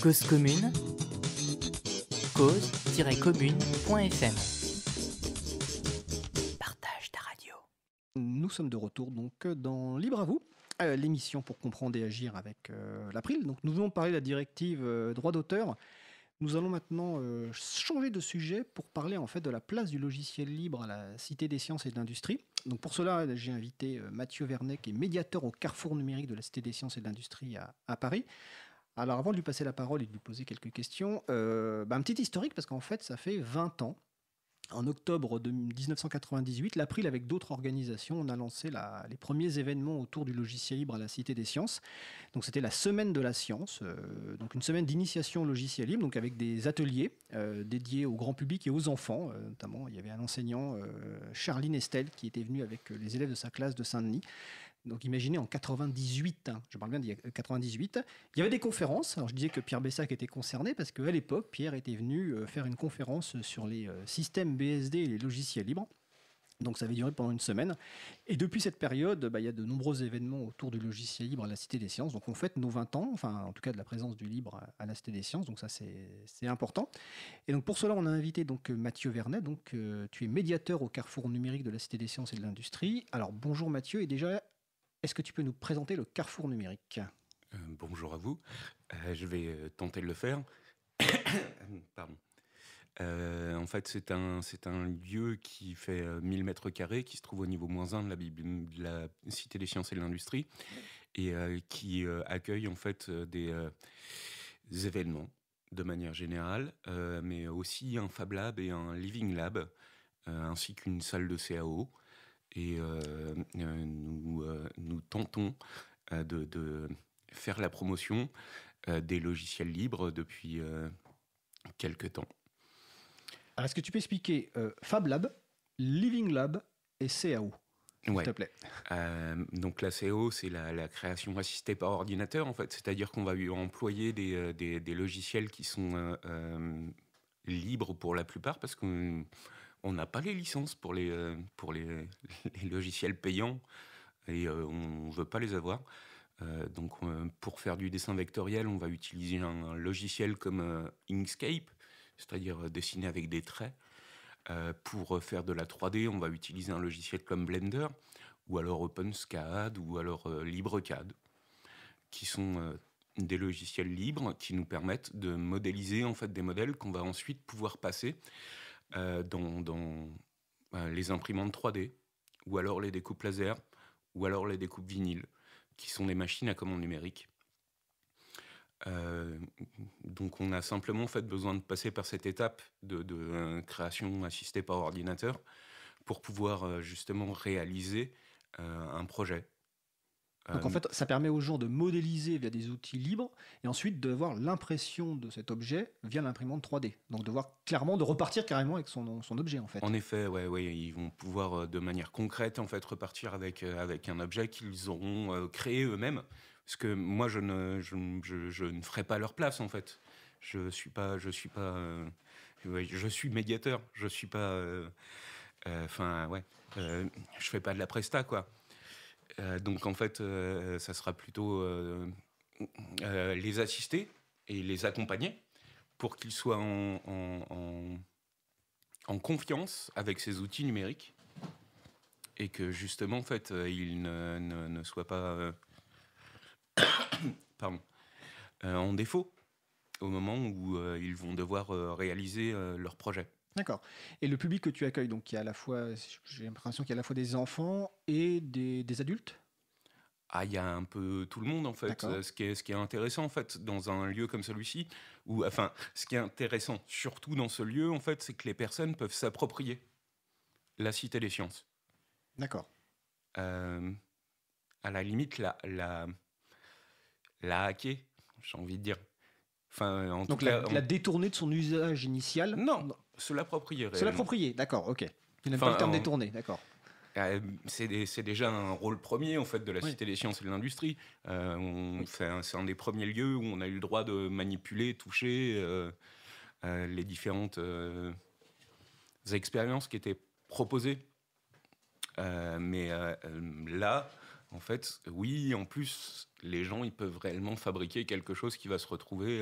Cause commune, cause-commune.fm. Partage ta radio. Nous sommes de retour donc dans Libre à vous. Euh, l'émission pour comprendre et agir avec euh, l'April. Donc nous venons parler de la directive euh, droit d'auteur. Nous allons maintenant changer de sujet pour parler en fait de la place du logiciel libre à la Cité des sciences et de l'industrie. Donc pour cela, j'ai invité Mathieu Vernet qui est médiateur au carrefour numérique de la Cité des sciences et de l'industrie à Paris. Alors avant de lui passer la parole et de lui poser quelques questions, euh, bah, un petit historique parce qu'en fait ça fait 20 ans. En octobre 1998, l'April, avec d'autres organisations, on a lancé les premiers événements autour du logiciel libre à la Cité des Sciences. Donc c'était la semaine de la science, euh, donc une semaine d'initiation au logiciel libre, donc avec des ateliers euh, dédiés au grand public et aux enfants. notamment, il y avait un enseignant, Charline Estelle, qui était venu avec les élèves de sa classe de Saint-Denis donc imaginez en 98, hein, je parle bien d'il 98, euh, il y avait des conférences. Alors je disais que Pierre Bessac était concerné parce qu'à l'époque, Pierre était venu euh, faire une conférence sur les euh, systèmes BSD et les logiciels libres. Donc ça avait duré pendant une semaine. Et depuis cette période, bah, il y a de nombreux événements autour du logiciel libre à la Cité des Sciences. Donc on fête nos 20 ans, enfin en tout cas de la présence du libre à la Cité des Sciences. Donc ça c'est important. Et donc pour cela on a invité donc Mathieu Vernet. Donc tu es médiateur au carrefour numérique de la Cité des Sciences et de l'Industrie. Alors bonjour Mathieu et déjà est-ce que tu peux nous présenter le carrefour numérique euh, Bonjour à vous. Euh, je vais euh, tenter de le faire. en fait, c'est un, un lieu qui fait 1000 mètres carrés, qui se trouve au niveau moins 1 de la, de la Cité des sciences et de l'industrie, et qui accueille en fait des, des, événements de manière générale, mais aussi un Fab Lab et un Living Lab, ainsi qu'une salle de CAO, et euh, euh, nous, euh, nous tentons de, faire la promotion des logiciels libres depuis quelques temps. Alors, est-ce que tu peux expliquer Fab Lab, Living Lab et CAO s'il te plaît. donc la CAO, c'est la, création assistée par ordinateur, en fait. C'est-à-dire qu'on va employer des, logiciels qui sont libres pour la plupart, parce qu'on on n'a pas les licences pour les, euh, logiciels payants et euh, on ne veut pas les avoir. Euh, donc pour faire du dessin vectoriel, on va utiliser un, logiciel comme Inkscape, c'est-à-dire dessiner avec des traits. pour faire de la 3D, on va utiliser un logiciel comme Blender, ou alors OpenSCAD, ou alors LibreCAD, qui sont des logiciels libres qui nous permettent de modéliser en fait des modèles qu'on va ensuite pouvoir passer euh, dans, euh, les imprimantes 3D, ou alors les découpes laser, ou alors les découpes vinyle, qui sont des machines à commande numérique. Euh, donc on a simplement fait besoin de passer par cette étape de, de création assistée par ordinateur pour pouvoir justement réaliser un projet. Donc en euh, fait, ça permet aux gens de modéliser via des outils libres et ensuite de voir l'impression de cet objet via l'imprimante 3D. Donc de voir clairement, de repartir carrément avec son, son objet en fait. En effet, ouais, ouais, ils vont pouvoir euh, de manière concrète en fait repartir avec, euh, avec un objet qu'ils auront créé eux-mêmes. Parce que moi, je ne, je, ne ferai pas leur place en fait je suis pas je suis pas je suis médiateur je suis pas enfin ouais je fais pas de la presta quoi euh, donc en fait, euh, ça sera plutôt euh, les assister et les accompagner pour qu'ils soient en, confiance avec ces outils numériques et que justement, en fait, ils ne, soient pas en défaut au moment où ils vont devoir réaliser leur projet. D'accord. Et le public que tu accueilles, donc, il a à la fois, j'ai l'impression qu'il y a à la fois des enfants et des, adultes ah, il y a un peu tout le monde en fait. Ce qui, est, ce qui est intéressant en fait dans un lieu comme celui-ci, ou enfin, ce qui est intéressant surtout dans ce lieu en fait, c'est que les personnes peuvent s'approprier la cité des sciences. D'accord. Euh, à la limite, la, la, la hacker, j'ai envie de dire. Enfin, en Donc la, la, détourner de son usage initial Non, se l'approprier. Se l'approprier, d'accord, ok. Il n'a pas le terme détourné, d'accord. Euh, c'est déjà un rôle premier en fait de la Cité des sciences et de l'industrie. Euh, c'est un, des premiers lieux où on a eu le droit de manipuler, toucher euh, les différentes expériences qui étaient proposées. mais là, en fait, oui, en plus, les gens ils peuvent réellement fabriquer quelque chose qui va se retrouver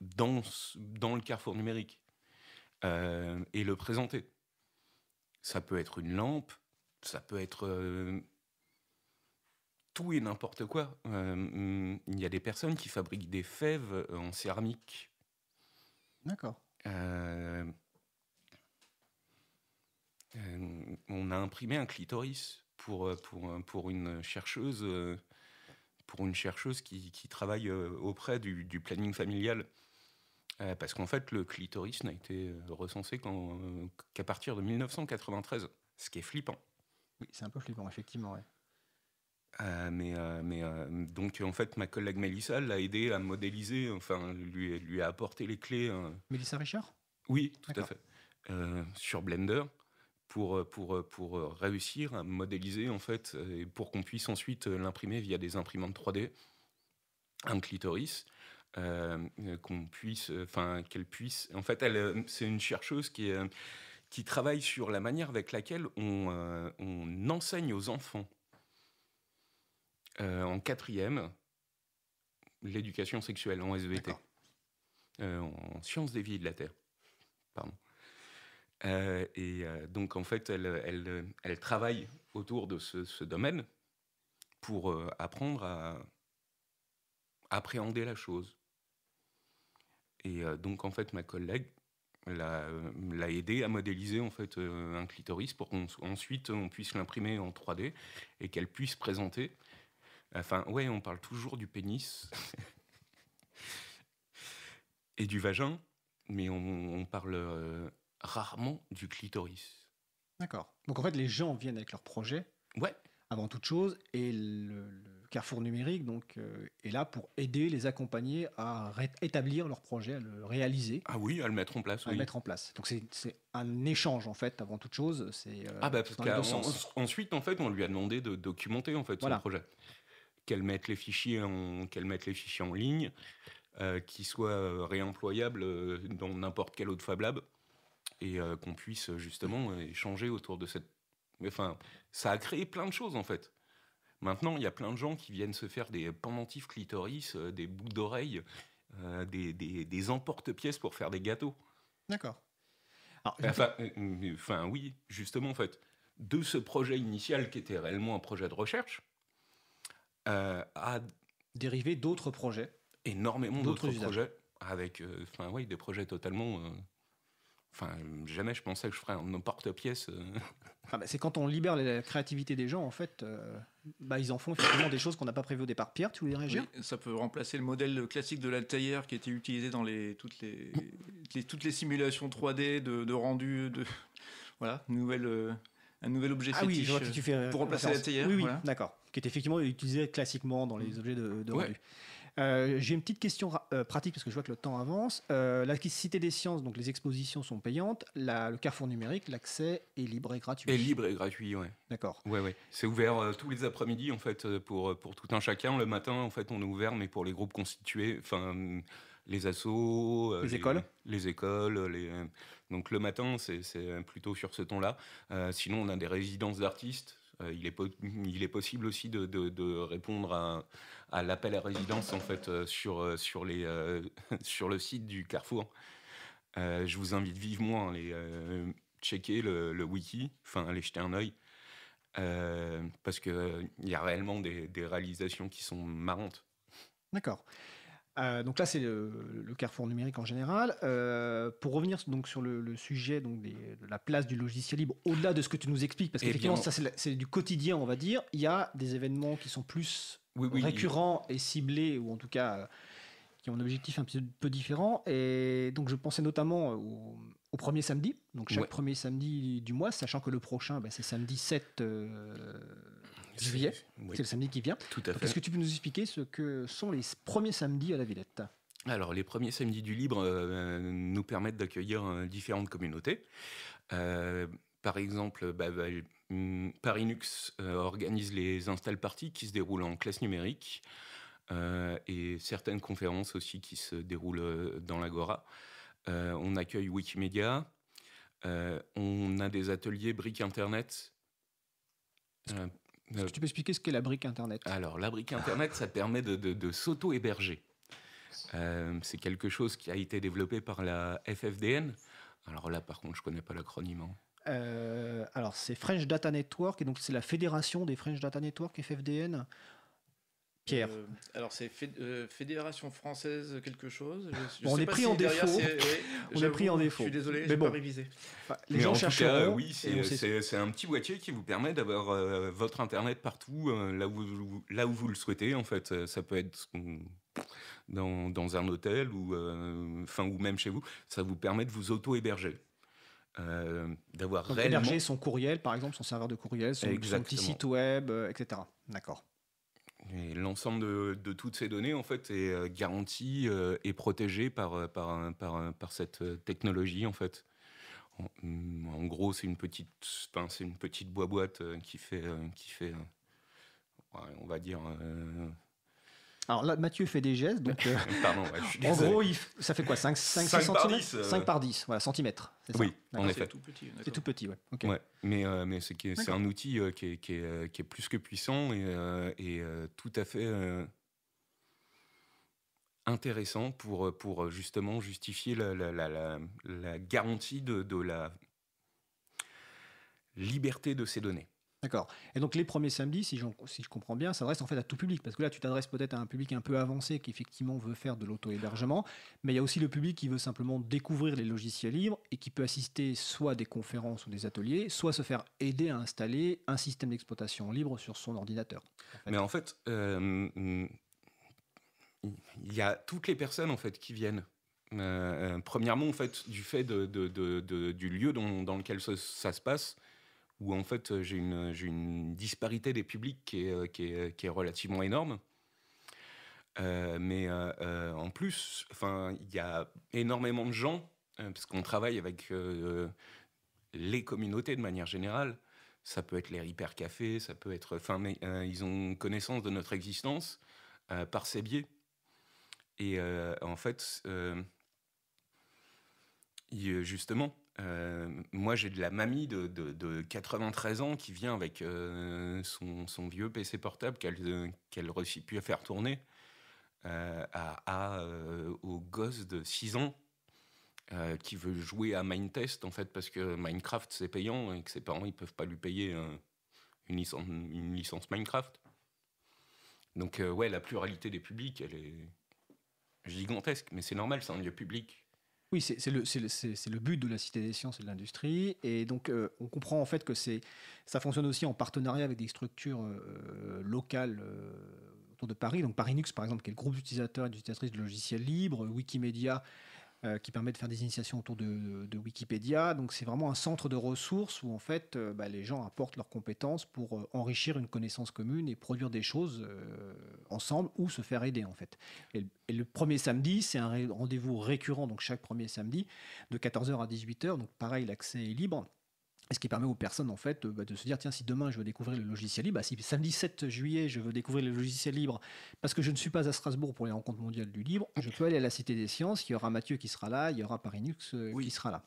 dans, dans le carrefour numérique euh, et le présenter. Ça peut être une lampe, ça peut être euh, tout et n'importe quoi. Euh, il y a des personnes qui fabriquent des fèves en céramique. D'accord. on a imprimé un clitoris pour, pour, pour une chercheuse pour une chercheuse qui, travaille euh, auprès du, planning familial. Euh, parce qu'en fait, le clitoris n'a été euh, recensé qu'à partir de 1993, ce qui est flippant. Oui, c'est un peu flippant, effectivement. mais, donc en fait, ma collègue Mélissa l'a aidé à modéliser, enfin lui, lui a apporté les clés. Hein. Mélissa Richard Oui, tout à fait. sur Blender pour, euh, pour, euh, pour euh, réussir à modéliser, en fait, pour qu'on puisse ensuite l'imprimer via des imprimantes 3D, un clitoris. qu'on puisse, enfin qu'elle puisse. En fait, elle, c'est une chercheuse qui, qui travaille sur la manière avec laquelle on, on enseigne aux enfants en quatrième l'éducation sexuelle en SVT, en sciences des vies de la terre. Pardon. Euh, et euh, donc, en fait, elle, elle, elle travaille autour de ce, domaine pour euh, apprendre à appréhender la chose. Et donc, en fait, ma collègue l'a, l'a aidé à modéliser en fait un clitoris pour qu'ensuite on, puisse l'imprimer en 3D et qu'elle puisse présenter. Enfin, ouais, on parle toujours du pénis et du vagin, mais on, on parle rarement du clitoris. D'accord. Donc en fait, les gens viennent avec leur projet. Ouais. Avant toute chose, et le, Carrefour numérique donc euh, est là pour aider, les accompagner à établir leur projet, à le réaliser. Ah oui, à le mettre en place. mettre en place. Donc c'est un échange en fait avant toute chose. C'est euh, ah bah, ensuite en fait on lui a demandé de documenter en fait son projet, qu'elle mette les fichiers en qu'elle mette les fichiers en ligne, euh, qu'ils soient euh, réemployables dans n'importe quel autre Fab Lab et euh, qu'on puisse euh, justement euh, échanger autour de cette. Enfin, ça a créé plein de choses en fait. Maintenant, il y a plein de gens qui viennent se faire des pendentifs clitoris, des boucles d'oreilles, des, emporte-pièces pour faire des gâteaux. D'accord. Enfin, oui, justement en fait, de ce projet initial qui était réellement un projet de recherche, A dérivé d'autres projets. Énormément d'autres projets. Avec enfin, oui, des projets totalement Enfin, jamais je pensais que je ferais un porte pièce euh. ah bah, c'est quand on libère la créativité des gens, en fait, euh, bah, ils en font effectivement des choses qu'on n'a pas prévues au départ. Pierre, tu voulais réagir Ça peut remplacer le modèle classique de taillère qui était utilisé dans les, toutes, les, toutes les simulations 3D de, rendu. De, voilà, nouvelle, euh, un nouvel objet ah fétiche pour remplacer l'altaïr. Oui, d'accord. Qui est effectivement utilisé classiquement dans les mm. objets de, rendu. Euh, j'ai une petite question euh, pratique parce que je vois que le temps avance. Euh, la Cité des sciences, donc les expositions sont payantes. La, le carrefour numérique, l'accès est libre et gratuit. Est libre et gratuit, ouais. D'accord. Ouais, ouais. C'est ouvert euh, tous les après-midi en fait pour, pour tout un chacun. Le matin, en fait, on est ouvert, mais pour les groupes constitués, enfin les assos, les, écoles, les écoles, les... donc le matin c'est plutôt sur ce ton-là. sinon on a des résidences d'artistes. il, est il est possible aussi de, de répondre à, à l'appel à résidence en fait euh, sur, euh, sur, les, euh, sur le site du Carrefour. je vous invite vivement à aller checker le, wiki, enfin aller jeter un œil. parce qu'il il y a réellement des, des, réalisations qui sont marrantes. D'accord. Euh, donc là, c'est le, carrefour numérique en général. Euh, pour revenir donc sur le, sujet donc de la place du logiciel libre, au-delà de ce que tu nous expliques, parce eh qu'effectivement, ça c'est du quotidien, on va dire. Il y a des événements qui sont plus récurrents et ciblés, ou en tout cas euh, qui ont un objectif un petit peu différent. Et donc je pensais notamment au, premier samedi, donc chaque premier samedi du mois, sachant que le prochain, bah, c'est samedi 7 juillet, c'est le samedi qui vient. Est-ce que tu peux nous expliquer ce que sont les premiers samedis à la Villette alors, les premiers samedis du libre euh, nous permettent d'accueillir euh, différentes communautés. Euh, par exemple, bah, bah hum, Parinux organise les install parties qui se déroulent en classe numérique et certaines conférences aussi qui se déroulent dans l'Agora. on accueille Wikimedia. on a des ateliers briques Internet. Euh, tu peux expliquer ce qu'est la brique Internet Alors, la brique Internet, ça permet de, s'auto-héberger. Euh, c'est quelque chose qui a été développé par la FFDN. Alors là, par contre, je ne connais pas l'acronyme. Hein. Euh, alors, c'est French Data Network, et donc c'est la fédération des French Data Network, FFDN. Pierre. Euh, alors c'est euh, Fédération française quelque chose. on, est, pris en défaut. on est pris en défaut. Je suis désolé, mais bon. pas révisé. les gens cherchent. oui, c'est un petit boîtier qui vous permet d'avoir euh, votre internet partout, là, où, là où vous le souhaitez. En fait, ça peut être dans, un hôtel ou enfin ou même chez vous. Ça vous permet de vous auto héberger. d'avoir réellement... héberger son courriel, par exemple, son serveur de courriel, son, petit site web, etc. D'accord l'ensemble de, toutes ces données, en fait, est euh, garanti euh, et protégé par, euh, par, par, par cette technologie, en fait. En, gros, c'est une petite, enfin, c'est une petite boîte qui fait, qui fait, on va dire, alors là, Mathieu fait des gestes. Donc, euh, en gros, ça fait quoi 5, 5, par 10 centimètres. Euh. Oui, en effet. C'est tout petit. C'est tout petit, ouais. Euh, mais c'est un outil qui est, plus que puissant et, tout à fait intéressant pour, justement justifier la, garantie de la liberté de ces données. D'accord. Et donc les premiers samedis, si, si je comprends bien, s'adressent en fait à tout public, parce que là tu t'adresses peut-être à un public un peu avancé qui effectivement veut faire de l'auto-hébergement, mais il y a aussi le public qui veut simplement découvrir les logiciels libres et qui peut assister soit à des conférences ou des ateliers, soit se faire aider à installer un système d'exploitation libre sur son ordinateur. Mais en fait, euh, il y a toutes les personnes en fait qui viennent. Euh, euh, premièrement, en fait, du fait de, du lieu dans, lequel ça se passe, où en fait euh, j'ai une, disparité des publics qui est, euh, euh, relativement énorme. mais en plus, il y a énormément de gens, parce qu'on travaille avec les communautés de manière générale. Ça peut être les hypercafés, ça peut être. ils ont connaissance de notre existence par ces biais. Et en fait, justement, euh, moi, j'ai de la mamie de, 93 ans qui vient avec euh, son, vieux PC portable qu'elle euh, qu'elle réussit plus à faire tourner euh, à, au gosse de 6 ans qui veut jouer à Minetest en fait parce que Minecraft c'est payant et que ses parents ils peuvent pas lui payer une, licence, une licence Minecraft. Donc ouais, la pluralité des publics elle est gigantesque, mais c'est normal, c'est un lieu public. Oui, c'est le, but de la Cité des sciences et de l'industrie. Et donc, euh, on comprend en fait que ça fonctionne aussi en partenariat avec des structures euh, locales euh, autour de Paris. Donc, Parinux, par exemple, qui est le groupe d'utilisateurs et d'utilisatrices de logiciels libres, Wikimedia, euh, qui permet de faire des initiations autour de, Wikipédia. Donc c'est vraiment un centre de ressources où en fait euh, bah, les gens apportent leurs compétences pour euh, enrichir une connaissance commune et produire des choses ensemble ou se faire aider en fait. Et, le premier samedi, c'est un rendez-vous récurrent, donc chaque premier samedi de 14h à 18h. Donc pareil, l'accès est libre. Ce qui permet aux personnes en fait euh, bah, de se dire tiens si demain je veux découvrir le logiciel libre, bah, si samedi 7 juillet je veux découvrir le logiciel libre parce que je ne suis pas à Strasbourg pour les rencontres mondiales du libre, je peux aller à la Cité des Sciences, il y aura Mathieu qui sera là, il y aura Parinux euh, qui sera là.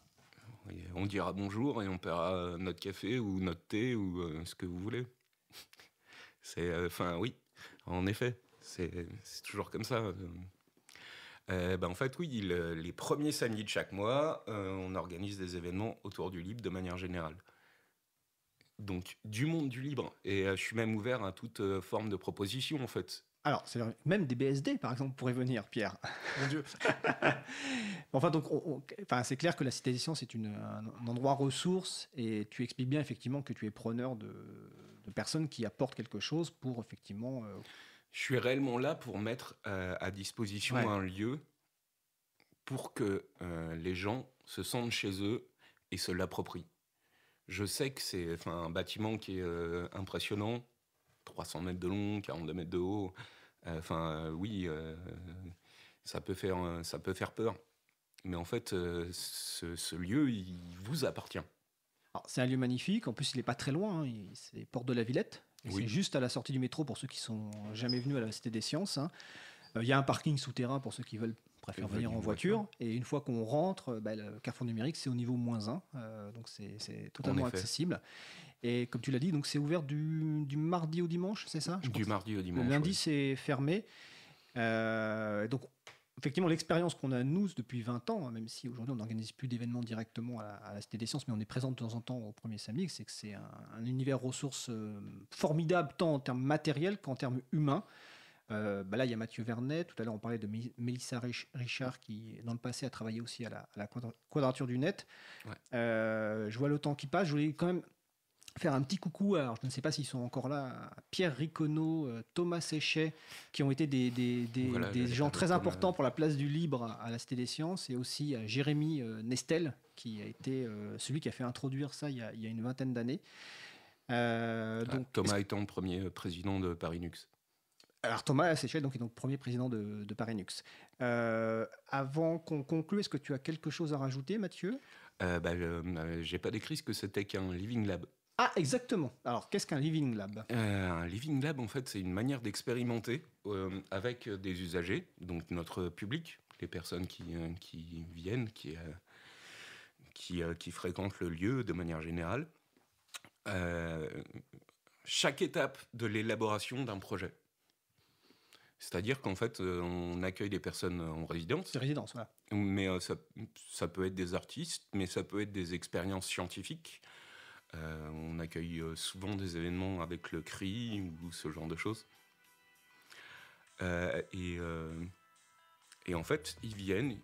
on dira bonjour et on paiera euh, notre café ou notre thé ou ce que vous voulez. C'est enfin oui, en effet, c'est toujours comme ça. Euh, bah, en fait, oui, euh, les premiers samedis de chaque mois, euh, on organise des événements autour du libre de manière générale. Donc, du monde du libre. Et je suis même ouvert à toute forme de proposition, en fait. Alors, même des BSD, par exemple, pourraient venir, Pierre. Mon Dieu. enfin, donc, enfin, c'est clair que la des c'est un, un, endroit ressource, et tu expliques bien effectivement que tu es preneur de personnes qui apportent quelque chose pour effectivement je suis réellement là pour mettre euh, à disposition un lieu pour que euh, les gens se sentent chez eux et se l'approprient. Je sais que c'est un bâtiment qui est euh, impressionnant, 300 mètres de long, 42 mètres de haut. Enfin, oui, ça, peut faire, ça peut faire peur. Mais en fait, ce, lieu, il vous appartient. C'est un lieu magnifique. En plus, il n'est pas très loin. Hein. C'est Porte de la Villette. C'est juste à la sortie du métro pour ceux qui sont jamais venus à la Cité des Sciences. Il hein. euh, y a un parking souterrain pour ceux qui veulent préfèrent venir en voiture. Et une fois qu'on rentre, euh, bah, le carrefour numérique, c'est au niveau moins 1. Euh, donc c'est totalement accessible. Et comme tu l'as dit, donc c'est ouvert du, mardi au dimanche, c'est ça Du mardi au dimanche. Le lundi, c'est fermé. Euh, donc effectivement, l'expérience qu'on a, nous, depuis 20 ans, hein, même si aujourd'hui on n'organise plus d'événements directement à la, Cité des Sciences, mais on est présent de temps en temps au premier samedi, c'est que c'est un, univers ressources euh, formidable, tant en termes matériels qu'en termes humains. Euh, bah là, il y a Mathieu Vernet. Tout à l'heure, on parlait de Mélissa Richard, qui, dans le passé, a travaillé aussi à la, quadrature du net. Euh, je vois le temps qui passe. Je voulais quand même faire un petit coucou. Alors, je ne sais pas s'ils sont encore là. Pierre Ricono, euh, Thomas Séchet, qui ont été des, des, gens très importants euh, pour la place du libre à la Cité des Sciences, et aussi à euh, Jérémy Nestel, qui a été celui qui a fait introduire ça il y a, une vingtaine d'années. Ah, donc, Thomas étant premier président de Paris Nux. Alors Thomas Séchet, donc, est donc premier président de, de Paris Nux. avant qu'on conclue, est-ce que tu as quelque chose à rajouter, Mathieu euh, bah, J'ai pas décrit ce que c'était qu'un Living Lab. Ah, exactement. Alors, qu'est-ce qu'un Living Lab euh, Un Living Lab, en fait, c'est une manière d'expérimenter euh, avec des usagers, donc notre public, les personnes qui, euh, viennent, qui, qui, fréquentent le lieu de manière générale. chaque étape de l'élaboration d'un projet. C'est-à-dire qu'en fait, on accueille des personnes en résidence. Des résidences, voilà. Mais ça, peut être des artistes, mais ça peut être des expériences scientifiques. Euh, on accueille euh, souvent des événements avec le CRI ou ce genre de choses. Euh, et, en fait, ils viennent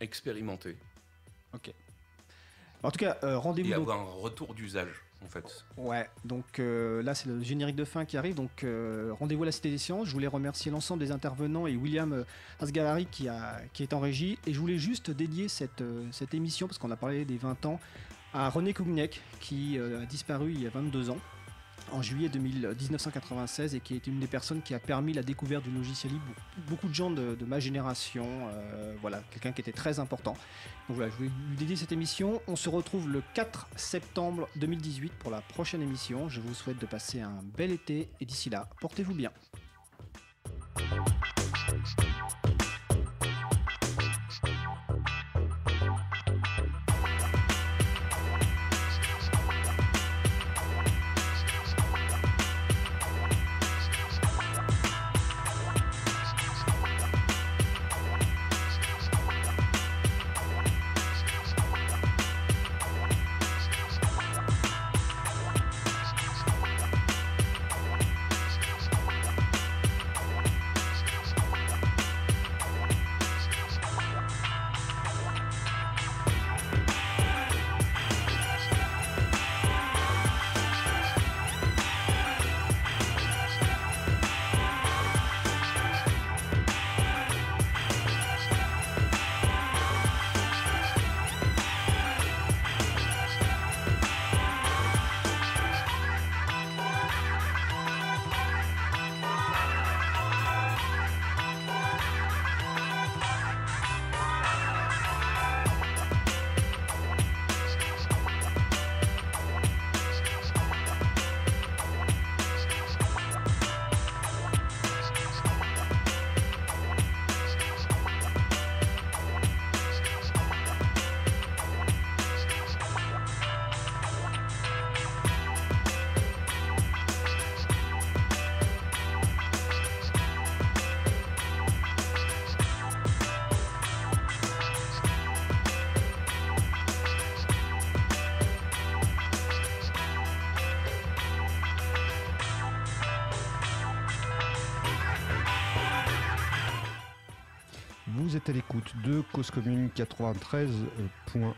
expérimenter. Ok. En tout cas, rendez-vous. Il y a un retour d'usage, en fait. Ouais, donc là, c'est le générique de fin qui arrive. Donc, rendez-vous à la Cité des Sciences. Je voulais remercier l'ensemble des intervenants et William Asgalari qui, est en régie. Et je voulais juste dédier cette, cette émission, parce qu'on a parlé des 20 ans, à René Kougnek, qui euh, a disparu il y a 22 ans, en juillet 1996, euh, et qui est une des personnes qui a permis la découverte du logiciel libre. Beaucoup de gens de, ma génération, euh, voilà, quelqu'un qui était très important. Donc voilà, je vais lui dédier cette émission. On se retrouve le 4 septembre 2018 pour la prochaine émission. Je vous souhaite de passer un bel été, et d'ici là, portez-vous bien. Cause Commune 93.1.